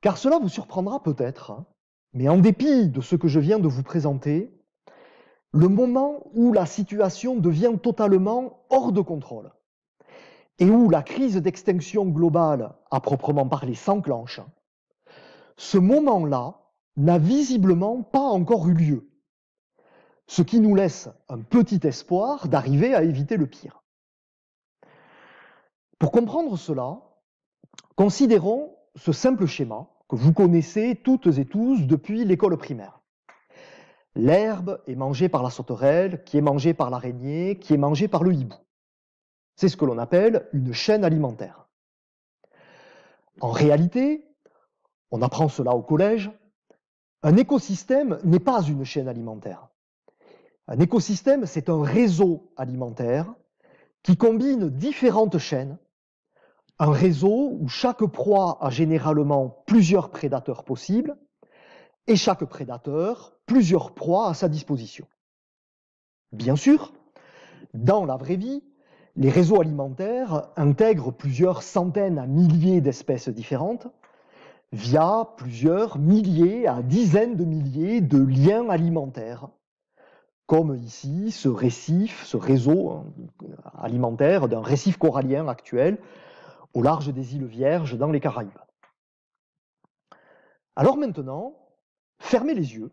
Car cela vous surprendra peut-être, hein, mais en dépit de ce que je viens de vous présenter, le moment où la situation devient totalement hors de contrôle et où la crise d'extinction globale à proprement parler s'enclenche, ce moment-là n'a visiblement pas encore eu lieu, ce qui nous laisse un petit espoir d'arriver à éviter le pire. Pour comprendre cela, considérons ce simple schéma que vous connaissez toutes et tous depuis l'école primaire. L'herbe est mangée par la sauterelle, qui est mangée par l'araignée, qui est mangée par le hibou. C'est ce que l'on appelle une chaîne alimentaire. En réalité, on apprend cela au collège, un écosystème n'est pas une chaîne alimentaire. Un écosystème, c'est un réseau alimentaire qui combine différentes chaînes, un réseau où chaque proie a généralement plusieurs prédateurs possibles et chaque prédateur plusieurs proies à sa disposition. Bien sûr, dans la vraie vie, les réseaux alimentaires intègrent plusieurs centaines à milliers d'espèces différentes via plusieurs milliers à dizaines de milliers de liens alimentaires. Comme ici, ce récif, ce réseau hein, alimentaire d'un récif corallien actuel au large des îles Vierges dans les Caraïbes. Alors maintenant, fermez les yeux,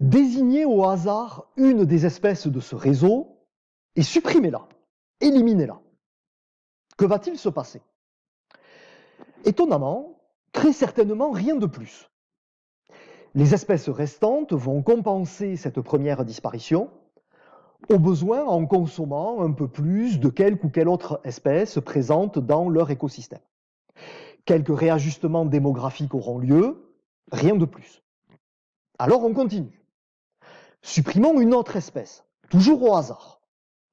désignez au hasard une des espèces de ce réseau et supprimez-la, éliminez-la. Que va-t-il se passer Étonnamment, Très certainement rien de plus. Les espèces restantes vont compenser cette première disparition, au besoin en consommant un peu plus de quelque ou quelle autre espèce présente dans leur écosystème. Quelques réajustements démographiques auront lieu, rien de plus. Alors on continue. Supprimons une autre espèce, toujours au hasard,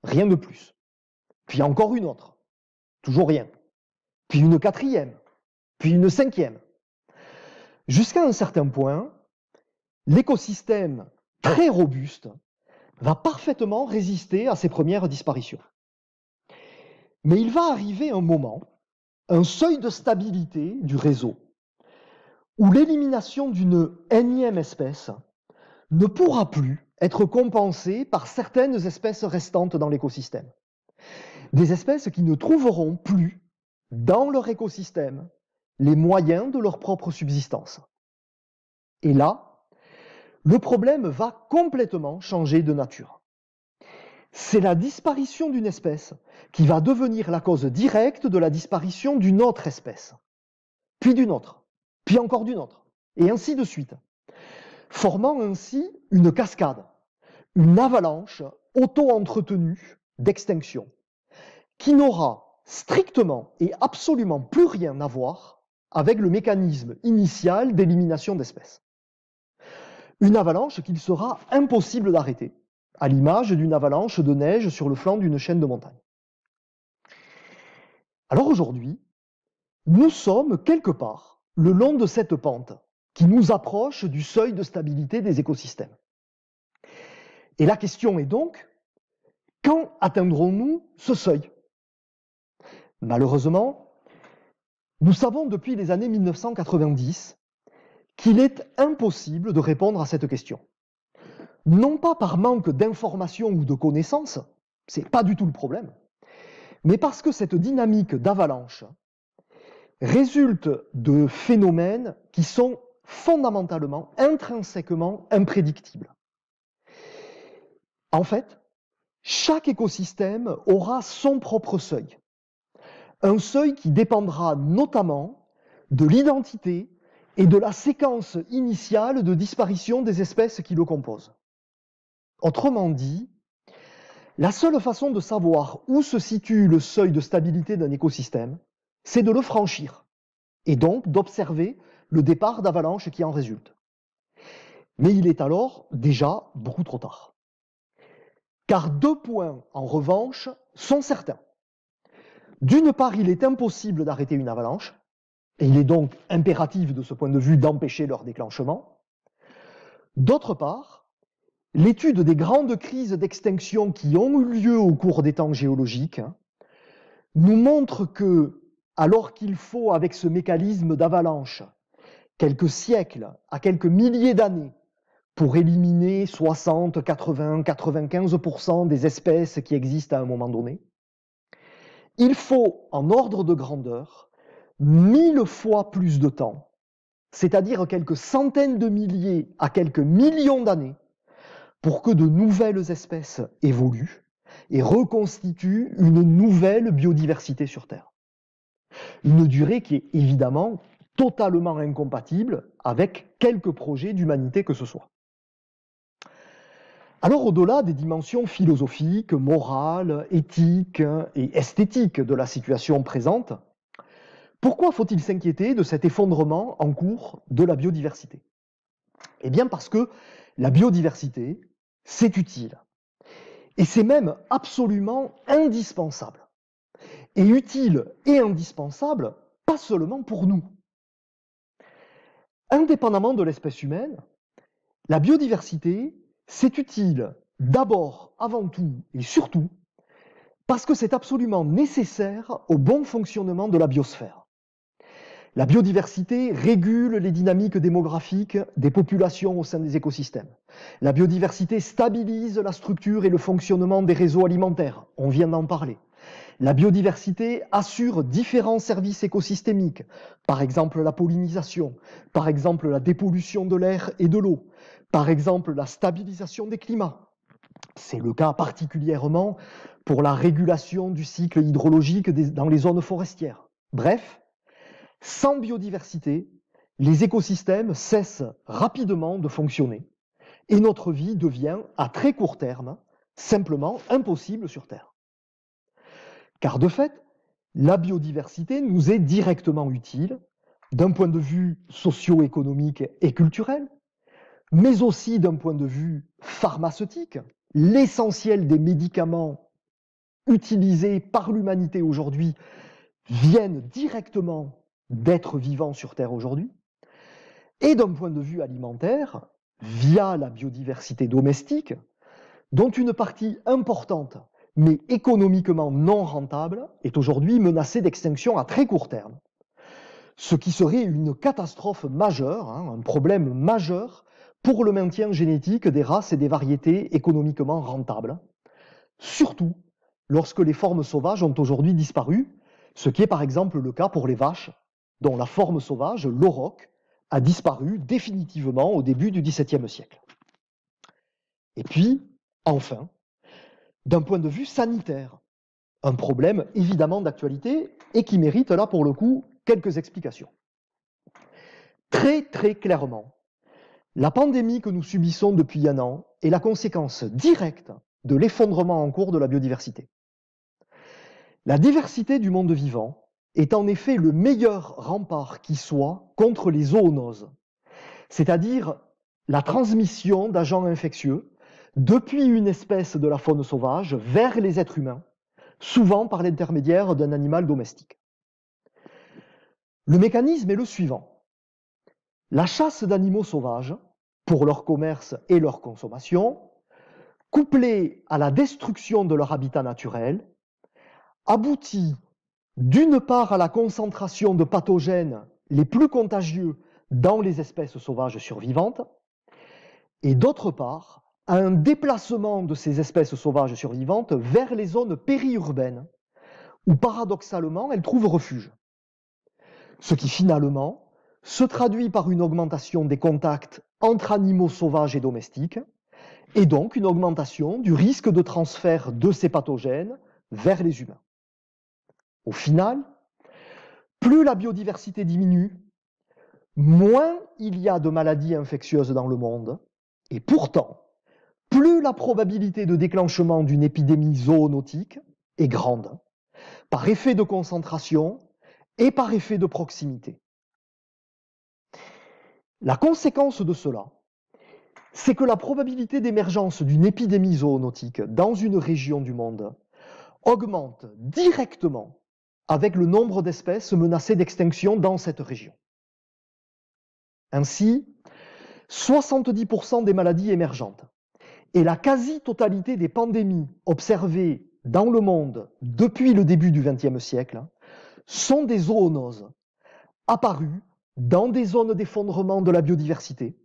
rien de plus. Puis encore une autre, toujours rien. Puis une quatrième, puis une cinquième. Jusqu'à un certain point, l'écosystème très robuste va parfaitement résister à ces premières disparitions. Mais il va arriver un moment, un seuil de stabilité du réseau, où l'élimination d'une énième espèce ne pourra plus être compensée par certaines espèces restantes dans l'écosystème. Des espèces qui ne trouveront plus dans leur écosystème les moyens de leur propre subsistance. Et là, le problème va complètement changer de nature. C'est la disparition d'une espèce qui va devenir la cause directe de la disparition d'une autre espèce, puis d'une autre, puis encore d'une autre, et ainsi de suite, formant ainsi une cascade, une avalanche auto-entretenue d'extinction, qui n'aura strictement et absolument plus rien à voir avec le mécanisme initial d'élimination d'espèces. Une avalanche qu'il sera impossible d'arrêter, à l'image d'une avalanche de neige sur le flanc d'une chaîne de montagne. Alors aujourd'hui, nous sommes quelque part le long de cette pente qui nous approche du seuil de stabilité des écosystèmes. Et la question est donc, quand atteindrons-nous ce seuil Malheureusement, nous savons depuis les années 1990 qu'il est impossible de répondre à cette question. Non pas par manque d'informations ou de connaissances, c'est pas du tout le problème, mais parce que cette dynamique d'avalanche résulte de phénomènes qui sont fondamentalement, intrinsèquement imprédictibles. En fait, chaque écosystème aura son propre seuil, un seuil qui dépendra notamment de l'identité et de la séquence initiale de disparition des espèces qui le composent. Autrement dit, la seule façon de savoir où se situe le seuil de stabilité d'un écosystème, c'est de le franchir, et donc d'observer le départ d'avalanche qui en résulte. Mais il est alors déjà beaucoup trop tard. Car deux points, en revanche, sont certains. D'une part, il est impossible d'arrêter une avalanche, et il est donc impératif de ce point de vue d'empêcher leur déclenchement. D'autre part, l'étude des grandes crises d'extinction qui ont eu lieu au cours des temps géologiques nous montre que, alors qu'il faut, avec ce mécanisme d'avalanche, quelques siècles à quelques milliers d'années pour éliminer 60, 80, 95% des espèces qui existent à un moment donné, il faut, en ordre de grandeur, mille fois plus de temps, c'est-à-dire quelques centaines de milliers à quelques millions d'années, pour que de nouvelles espèces évoluent et reconstituent une nouvelle biodiversité sur Terre. Une durée qui est évidemment totalement incompatible avec quelques projets d'humanité que ce soit. Alors au-delà des dimensions philosophiques, morales, éthiques et esthétiques de la situation présente, pourquoi faut-il s'inquiéter de cet effondrement en cours de la biodiversité Eh bien parce que la biodiversité, c'est utile. Et c'est même absolument indispensable. Et utile et indispensable, pas seulement pour nous. Indépendamment de l'espèce humaine, la biodiversité, c'est utile d'abord, avant tout et surtout parce que c'est absolument nécessaire au bon fonctionnement de la biosphère. La biodiversité régule les dynamiques démographiques des populations au sein des écosystèmes. La biodiversité stabilise la structure et le fonctionnement des réseaux alimentaires. On vient d'en parler. La biodiversité assure différents services écosystémiques, par exemple la pollinisation, par exemple la dépollution de l'air et de l'eau, par exemple, la stabilisation des climats. C'est le cas particulièrement pour la régulation du cycle hydrologique dans les zones forestières. Bref, sans biodiversité, les écosystèmes cessent rapidement de fonctionner et notre vie devient, à très court terme, simplement impossible sur Terre. Car de fait, la biodiversité nous est directement utile d'un point de vue socio-économique et culturel, mais aussi d'un point de vue pharmaceutique. L'essentiel des médicaments utilisés par l'humanité aujourd'hui viennent directement d'êtres vivants sur Terre aujourd'hui. Et d'un point de vue alimentaire, via la biodiversité domestique, dont une partie importante, mais économiquement non rentable, est aujourd'hui menacée d'extinction à très court terme. Ce qui serait une catastrophe majeure, hein, un problème majeur pour le maintien génétique des races et des variétés économiquement rentables, surtout lorsque les formes sauvages ont aujourd'hui disparu, ce qui est par exemple le cas pour les vaches, dont la forme sauvage, l'auroch, a disparu définitivement au début du XVIIe siècle. Et puis, enfin, d'un point de vue sanitaire, un problème évidemment d'actualité et qui mérite là pour le coup quelques explications. Très très clairement, la pandémie que nous subissons depuis un an est la conséquence directe de l'effondrement en cours de la biodiversité. La diversité du monde vivant est en effet le meilleur rempart qui soit contre les zoonoses, c'est-à-dire la transmission d'agents infectieux depuis une espèce de la faune sauvage vers les êtres humains, souvent par l'intermédiaire d'un animal domestique. Le mécanisme est le suivant la chasse d'animaux sauvages pour leur commerce et leur consommation, couplée à la destruction de leur habitat naturel, aboutit d'une part à la concentration de pathogènes les plus contagieux dans les espèces sauvages survivantes, et d'autre part à un déplacement de ces espèces sauvages survivantes vers les zones périurbaines, où paradoxalement elles trouvent refuge. Ce qui finalement se traduit par une augmentation des contacts entre animaux sauvages et domestiques, et donc une augmentation du risque de transfert de ces pathogènes vers les humains. Au final, plus la biodiversité diminue, moins il y a de maladies infectieuses dans le monde, et pourtant, plus la probabilité de déclenchement d'une épidémie zoonotique est grande, par effet de concentration et par effet de proximité. La conséquence de cela, c'est que la probabilité d'émergence d'une épidémie zoonotique dans une région du monde augmente directement avec le nombre d'espèces menacées d'extinction dans cette région. Ainsi, 70% des maladies émergentes et la quasi-totalité des pandémies observées dans le monde depuis le début du XXe siècle sont des zoonoses apparues dans des zones d'effondrement de la biodiversité,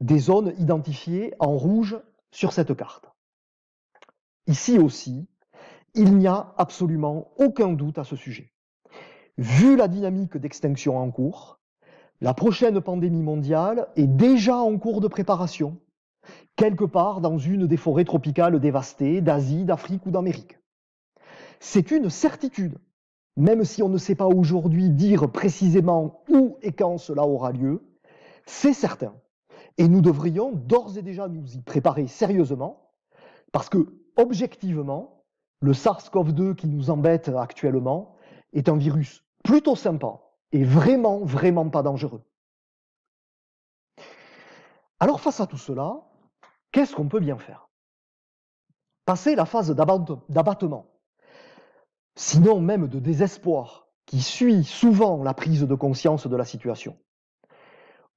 des zones identifiées en rouge sur cette carte. Ici aussi, il n'y a absolument aucun doute à ce sujet. Vu la dynamique d'extinction en cours, la prochaine pandémie mondiale est déjà en cours de préparation, quelque part dans une des forêts tropicales dévastées d'Asie, d'Afrique ou d'Amérique. C'est une certitude même si on ne sait pas aujourd'hui dire précisément où et quand cela aura lieu, c'est certain. Et nous devrions d'ores et déjà nous y préparer sérieusement, parce que, objectivement, le SARS-CoV-2 qui nous embête actuellement est un virus plutôt sympa et vraiment, vraiment pas dangereux. Alors face à tout cela, qu'est-ce qu'on peut bien faire Passer la phase d'abattement, sinon même de désespoir, qui suit souvent la prise de conscience de la situation.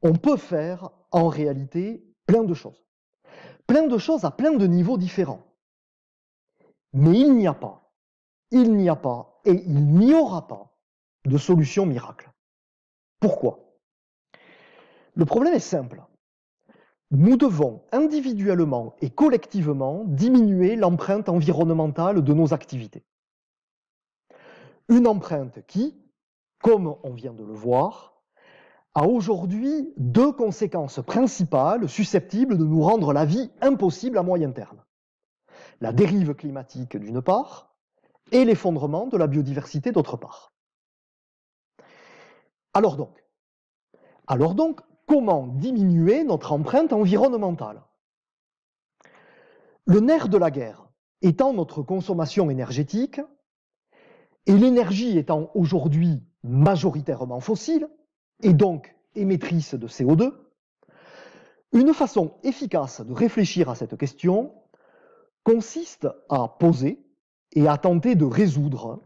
On peut faire, en réalité, plein de choses. Plein de choses à plein de niveaux différents. Mais il n'y a pas, il n'y a pas et il n'y aura pas de solution miracle. Pourquoi Le problème est simple. Nous devons individuellement et collectivement diminuer l'empreinte environnementale de nos activités. Une empreinte qui, comme on vient de le voir, a aujourd'hui deux conséquences principales susceptibles de nous rendre la vie impossible à moyen terme. La dérive climatique d'une part et l'effondrement de la biodiversité d'autre part. Alors donc, alors donc, comment diminuer notre empreinte environnementale Le nerf de la guerre étant notre consommation énergétique, et l'énergie étant aujourd'hui majoritairement fossile, et donc émettrice de CO2, une façon efficace de réfléchir à cette question consiste à poser et à tenter de résoudre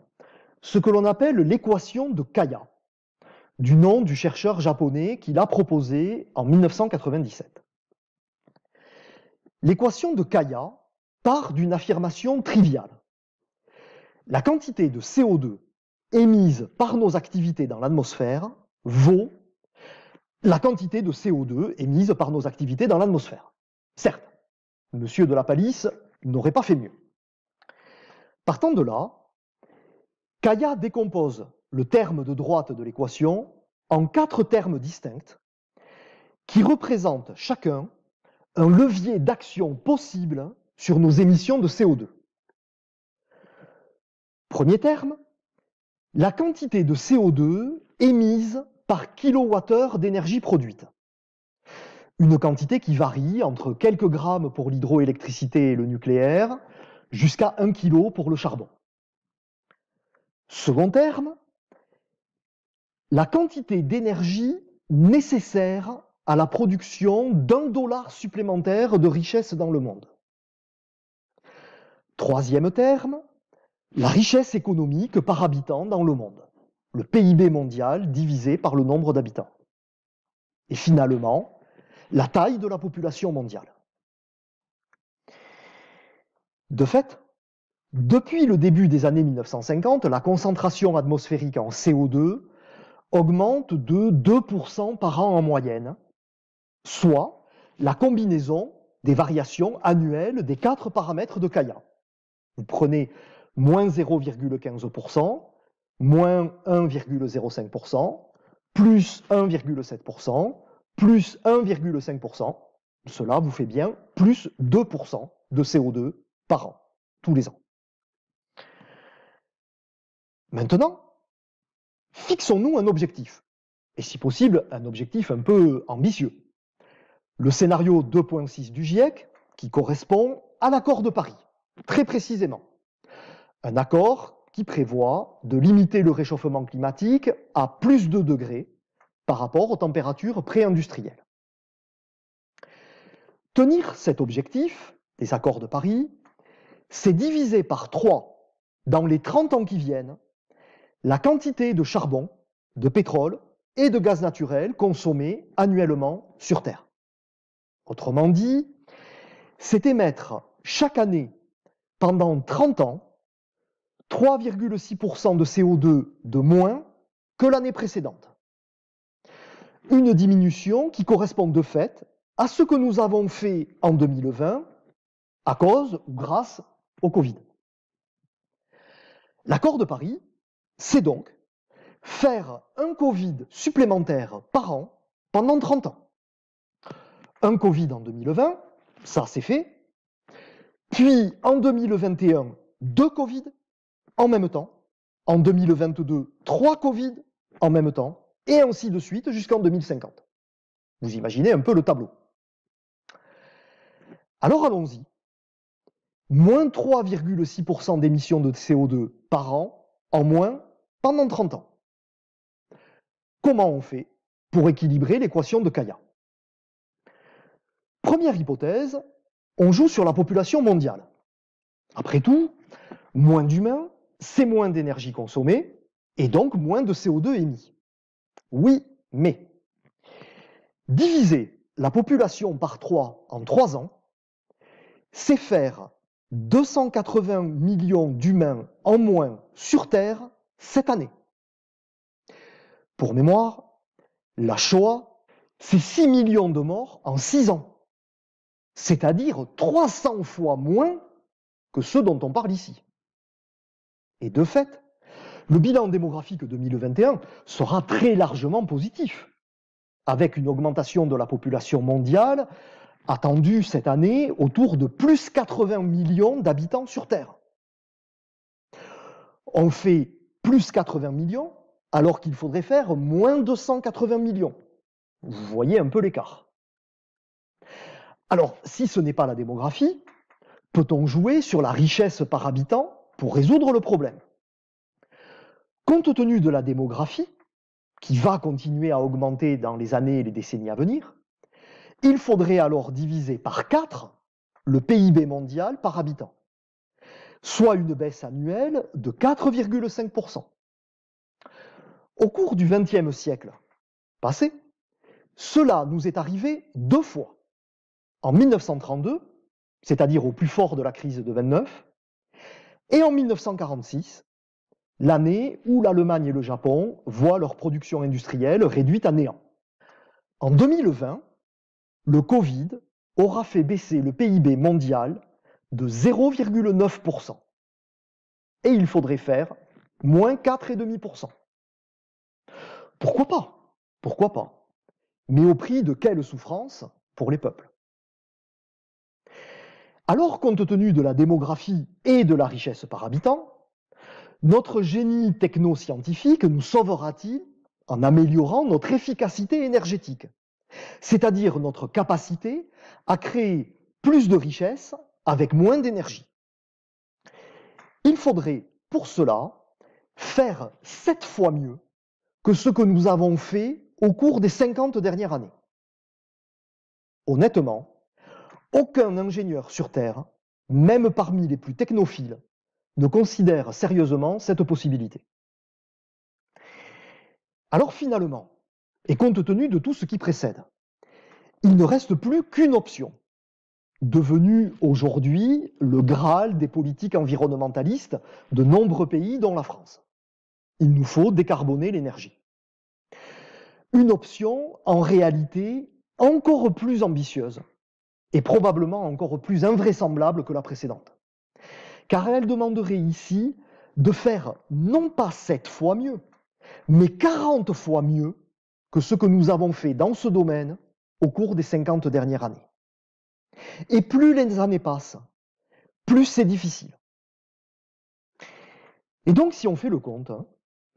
ce que l'on appelle l'équation de Kaya, du nom du chercheur japonais qui l'a proposé en 1997. L'équation de Kaya part d'une affirmation triviale la quantité de CO2 émise par nos activités dans l'atmosphère vaut la quantité de CO2 émise par nos activités dans l'atmosphère. Certes, Monsieur de la Palisse n'aurait pas fait mieux. Partant de là, Kaya décompose le terme de droite de l'équation en quatre termes distincts qui représentent chacun un levier d'action possible sur nos émissions de CO2. Premier terme, la quantité de CO2 émise par kilowattheure d'énergie produite. Une quantité qui varie entre quelques grammes pour l'hydroélectricité et le nucléaire, jusqu'à un kilo pour le charbon. Second terme, la quantité d'énergie nécessaire à la production d'un dollar supplémentaire de richesse dans le monde. Troisième terme, la richesse économique par habitant dans le monde. Le PIB mondial divisé par le nombre d'habitants. Et finalement, la taille de la population mondiale. De fait, depuis le début des années 1950, la concentration atmosphérique en CO2 augmente de 2% par an en moyenne, soit la combinaison des variations annuelles des quatre paramètres de Kaya. Vous prenez moins 0,15%, moins 1,05%, plus 1,7%, plus 1,5%. Cela vous fait bien plus 2% de CO2 par an, tous les ans. Maintenant, fixons-nous un objectif, et si possible un objectif un peu ambitieux. Le scénario 2.6 du GIEC, qui correspond à l'accord de Paris, très précisément. Un accord qui prévoit de limiter le réchauffement climatique à plus de degrés par rapport aux températures pré-industrielles. Tenir cet objectif des accords de Paris, c'est diviser par 3 dans les 30 ans qui viennent la quantité de charbon, de pétrole et de gaz naturel consommés annuellement sur Terre. Autrement dit, c'est émettre chaque année pendant 30 ans 3,6% de CO2 de moins que l'année précédente. Une diminution qui correspond de fait à ce que nous avons fait en 2020 à cause ou grâce au Covid. L'accord de Paris, c'est donc faire un Covid supplémentaire par an pendant 30 ans. Un Covid en 2020, ça c'est fait. Puis en 2021, deux Covid en même temps. En 2022, trois Covid en même temps. Et ainsi de suite jusqu'en 2050. Vous imaginez un peu le tableau. Alors allons-y. Moins 3,6% d'émissions de CO2 par an en moins pendant 30 ans. Comment on fait pour équilibrer l'équation de Kaya Première hypothèse, on joue sur la population mondiale. Après tout, moins d'humains, c'est moins d'énergie consommée et donc moins de CO2 émis. Oui, mais diviser la population par 3 en 3 ans, c'est faire 280 millions d'humains en moins sur Terre cette année. Pour mémoire, la Shoah, c'est 6 millions de morts en 6 ans, c'est-à-dire 300 fois moins que ceux dont on parle ici. Et de fait, le bilan démographique 2021 sera très largement positif, avec une augmentation de la population mondiale attendue cette année autour de plus 80 millions d'habitants sur Terre. On fait plus 80 millions alors qu'il faudrait faire moins 280 millions. Vous voyez un peu l'écart. Alors, si ce n'est pas la démographie, peut-on jouer sur la richesse par habitant pour résoudre le problème. Compte tenu de la démographie, qui va continuer à augmenter dans les années et les décennies à venir, il faudrait alors diviser par 4 le PIB mondial par habitant, soit une baisse annuelle de 4,5%. Au cours du XXe siècle passé, cela nous est arrivé deux fois. En 1932, c'est-à-dire au plus fort de la crise de 1929, et en 1946, l'année où l'Allemagne et le Japon voient leur production industrielle réduite à néant. En 2020, le Covid aura fait baisser le PIB mondial de 0,9%. Et il faudrait faire moins 4,5%. Pourquoi pas Pourquoi pas Mais au prix de quelle souffrance pour les peuples alors, compte tenu de la démographie et de la richesse par habitant, notre génie technoscientifique nous sauvera-t-il en améliorant notre efficacité énergétique, c'est-à-dire notre capacité à créer plus de richesses avec moins d'énergie Il faudrait, pour cela, faire sept fois mieux que ce que nous avons fait au cours des 50 dernières années. Honnêtement, aucun ingénieur sur Terre, même parmi les plus technophiles, ne considère sérieusement cette possibilité. Alors finalement, et compte tenu de tout ce qui précède, il ne reste plus qu'une option, devenue aujourd'hui le Graal des politiques environnementalistes de nombreux pays, dont la France. Il nous faut décarboner l'énergie. Une option en réalité encore plus ambitieuse, est probablement encore plus invraisemblable que la précédente. Car elle demanderait ici de faire non pas sept fois mieux, mais 40 fois mieux que ce que nous avons fait dans ce domaine au cours des 50 dernières années. Et plus les années passent, plus c'est difficile. Et donc, si on fait le compte, hein,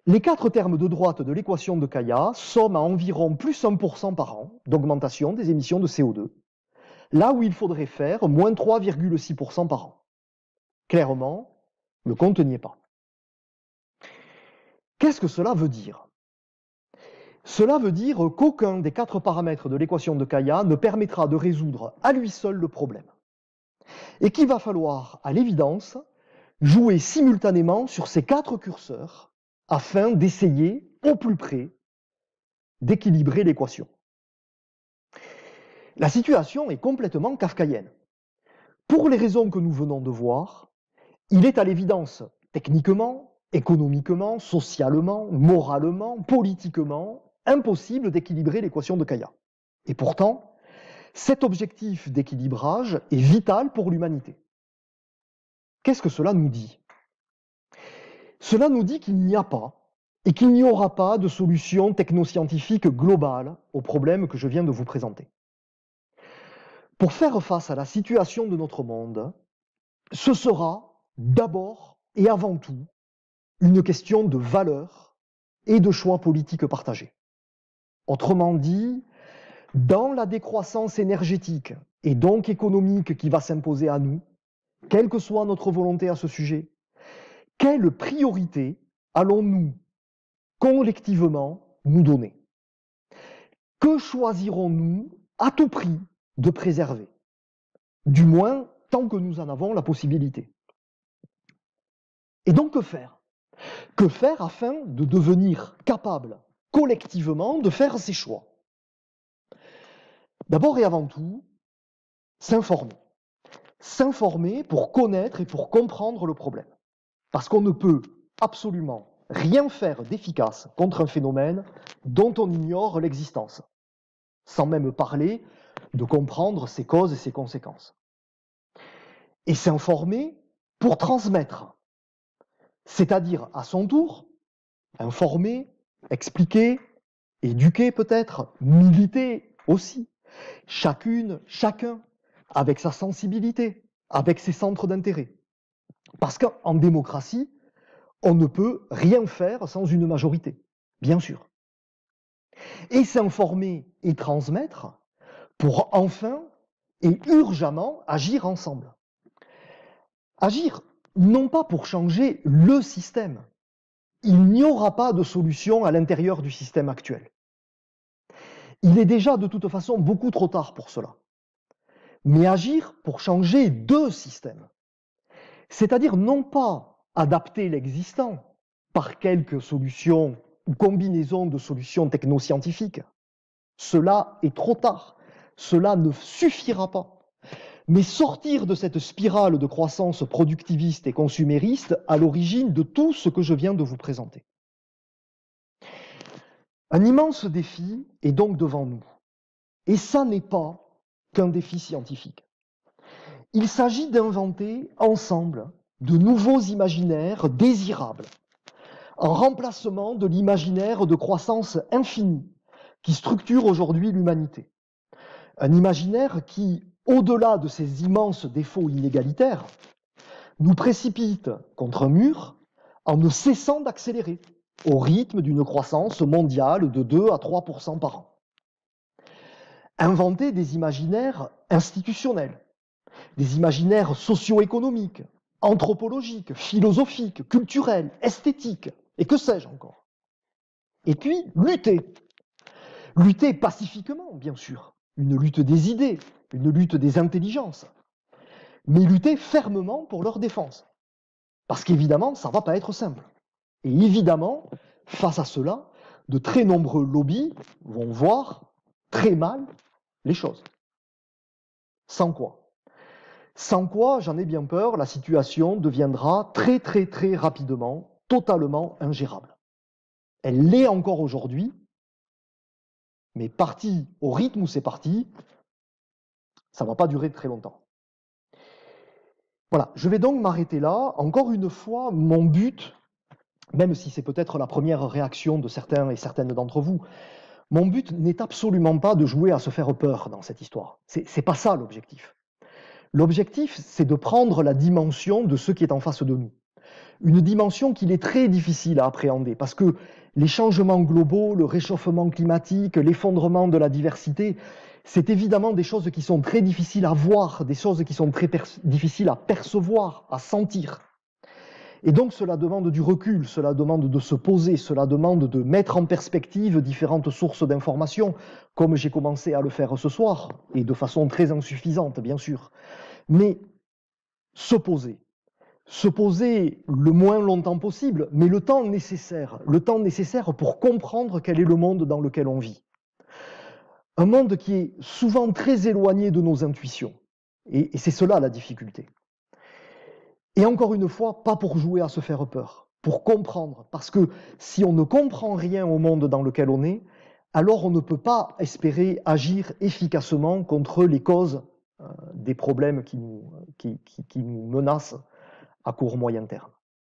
les quatre termes de droite de l'équation de Kaya somment à environ plus 1% par an d'augmentation des émissions de CO2, là où il faudrait faire moins 3,6% par an. Clairement, le compte n'y est pas. Qu'est-ce que cela veut dire Cela veut dire qu'aucun des quatre paramètres de l'équation de Kaya ne permettra de résoudre à lui seul le problème. Et qu'il va falloir, à l'évidence, jouer simultanément sur ces quatre curseurs afin d'essayer au plus près d'équilibrer l'équation. La situation est complètement kafkaïenne. Pour les raisons que nous venons de voir, il est à l'évidence techniquement, économiquement, socialement, moralement, politiquement, impossible d'équilibrer l'équation de Kaya. Et pourtant, cet objectif d'équilibrage est vital pour l'humanité. Qu'est-ce que cela nous dit Cela nous dit qu'il n'y a pas et qu'il n'y aura pas de solution technoscientifique globale au problème que je viens de vous présenter pour faire face à la situation de notre monde, ce sera d'abord et avant tout une question de valeurs et de choix politiques partagés. Autrement dit, dans la décroissance énergétique et donc économique qui va s'imposer à nous, quelle que soit notre volonté à ce sujet, quelle priorité allons-nous collectivement nous donner Que choisirons-nous à tout prix de préserver, du moins tant que nous en avons la possibilité. Et donc que faire Que faire afin de devenir capable collectivement de faire ses choix D'abord et avant tout, s'informer. S'informer pour connaître et pour comprendre le problème. Parce qu'on ne peut absolument rien faire d'efficace contre un phénomène dont on ignore l'existence, sans même parler de comprendre ses causes et ses conséquences. Et s'informer pour transmettre, c'est-à-dire à son tour, informer, expliquer, éduquer peut-être, militer aussi, chacune, chacun, avec sa sensibilité, avec ses centres d'intérêt. Parce qu'en démocratie, on ne peut rien faire sans une majorité, bien sûr. Et s'informer et transmettre, pour enfin et urgemment agir ensemble. Agir non pas pour changer le système. Il n'y aura pas de solution à l'intérieur du système actuel. Il est déjà de toute façon beaucoup trop tard pour cela. Mais agir pour changer deux systèmes. C'est-à-dire non pas adapter l'existant par quelques solutions ou combinaisons de solutions technoscientifiques. Cela est trop tard cela ne suffira pas. Mais sortir de cette spirale de croissance productiviste et consumériste à l'origine de tout ce que je viens de vous présenter. Un immense défi est donc devant nous. Et ça n'est pas qu'un défi scientifique. Il s'agit d'inventer ensemble de nouveaux imaginaires désirables, en remplacement de l'imaginaire de croissance infinie qui structure aujourd'hui l'humanité. Un imaginaire qui, au-delà de ses immenses défauts inégalitaires, nous précipite contre un mur en ne cessant d'accélérer au rythme d'une croissance mondiale de 2 à 3 par an. Inventer des imaginaires institutionnels, des imaginaires socio-économiques, anthropologiques, philosophiques, culturels, esthétiques, et que sais-je encore. Et puis, lutter. Lutter pacifiquement, bien sûr, une lutte des idées, une lutte des intelligences, mais lutter fermement pour leur défense. Parce qu'évidemment, ça ne va pas être simple. Et évidemment, face à cela, de très nombreux lobbies vont voir très mal les choses. Sans quoi Sans quoi, j'en ai bien peur, la situation deviendra très très très rapidement totalement ingérable. Elle l'est encore aujourd'hui, mais parti au rythme où c'est parti, ça ne va pas durer très longtemps. Voilà, je vais donc m'arrêter là. Encore une fois, mon but, même si c'est peut-être la première réaction de certains et certaines d'entre vous, mon but n'est absolument pas de jouer à se faire peur dans cette histoire. Ce n'est pas ça l'objectif. L'objectif, c'est de prendre la dimension de ce qui est en face de nous une dimension qu'il est très difficile à appréhender, parce que les changements globaux, le réchauffement climatique, l'effondrement de la diversité, c'est évidemment des choses qui sont très difficiles à voir, des choses qui sont très difficiles à percevoir, à sentir. Et donc cela demande du recul, cela demande de se poser, cela demande de mettre en perspective différentes sources d'informations, comme j'ai commencé à le faire ce soir, et de façon très insuffisante, bien sûr. Mais se poser, se poser le moins longtemps possible, mais le temps nécessaire, le temps nécessaire pour comprendre quel est le monde dans lequel on vit. Un monde qui est souvent très éloigné de nos intuitions. Et, c'est cela la difficulté. Et encore une fois, pas pour jouer à se faire peur, pour comprendre. Parce que si on ne comprend rien au monde dans lequel on est, alors on ne peut pas espérer agir efficacement contre les causes euh, des problèmes qui nous menacent à court moyen terme.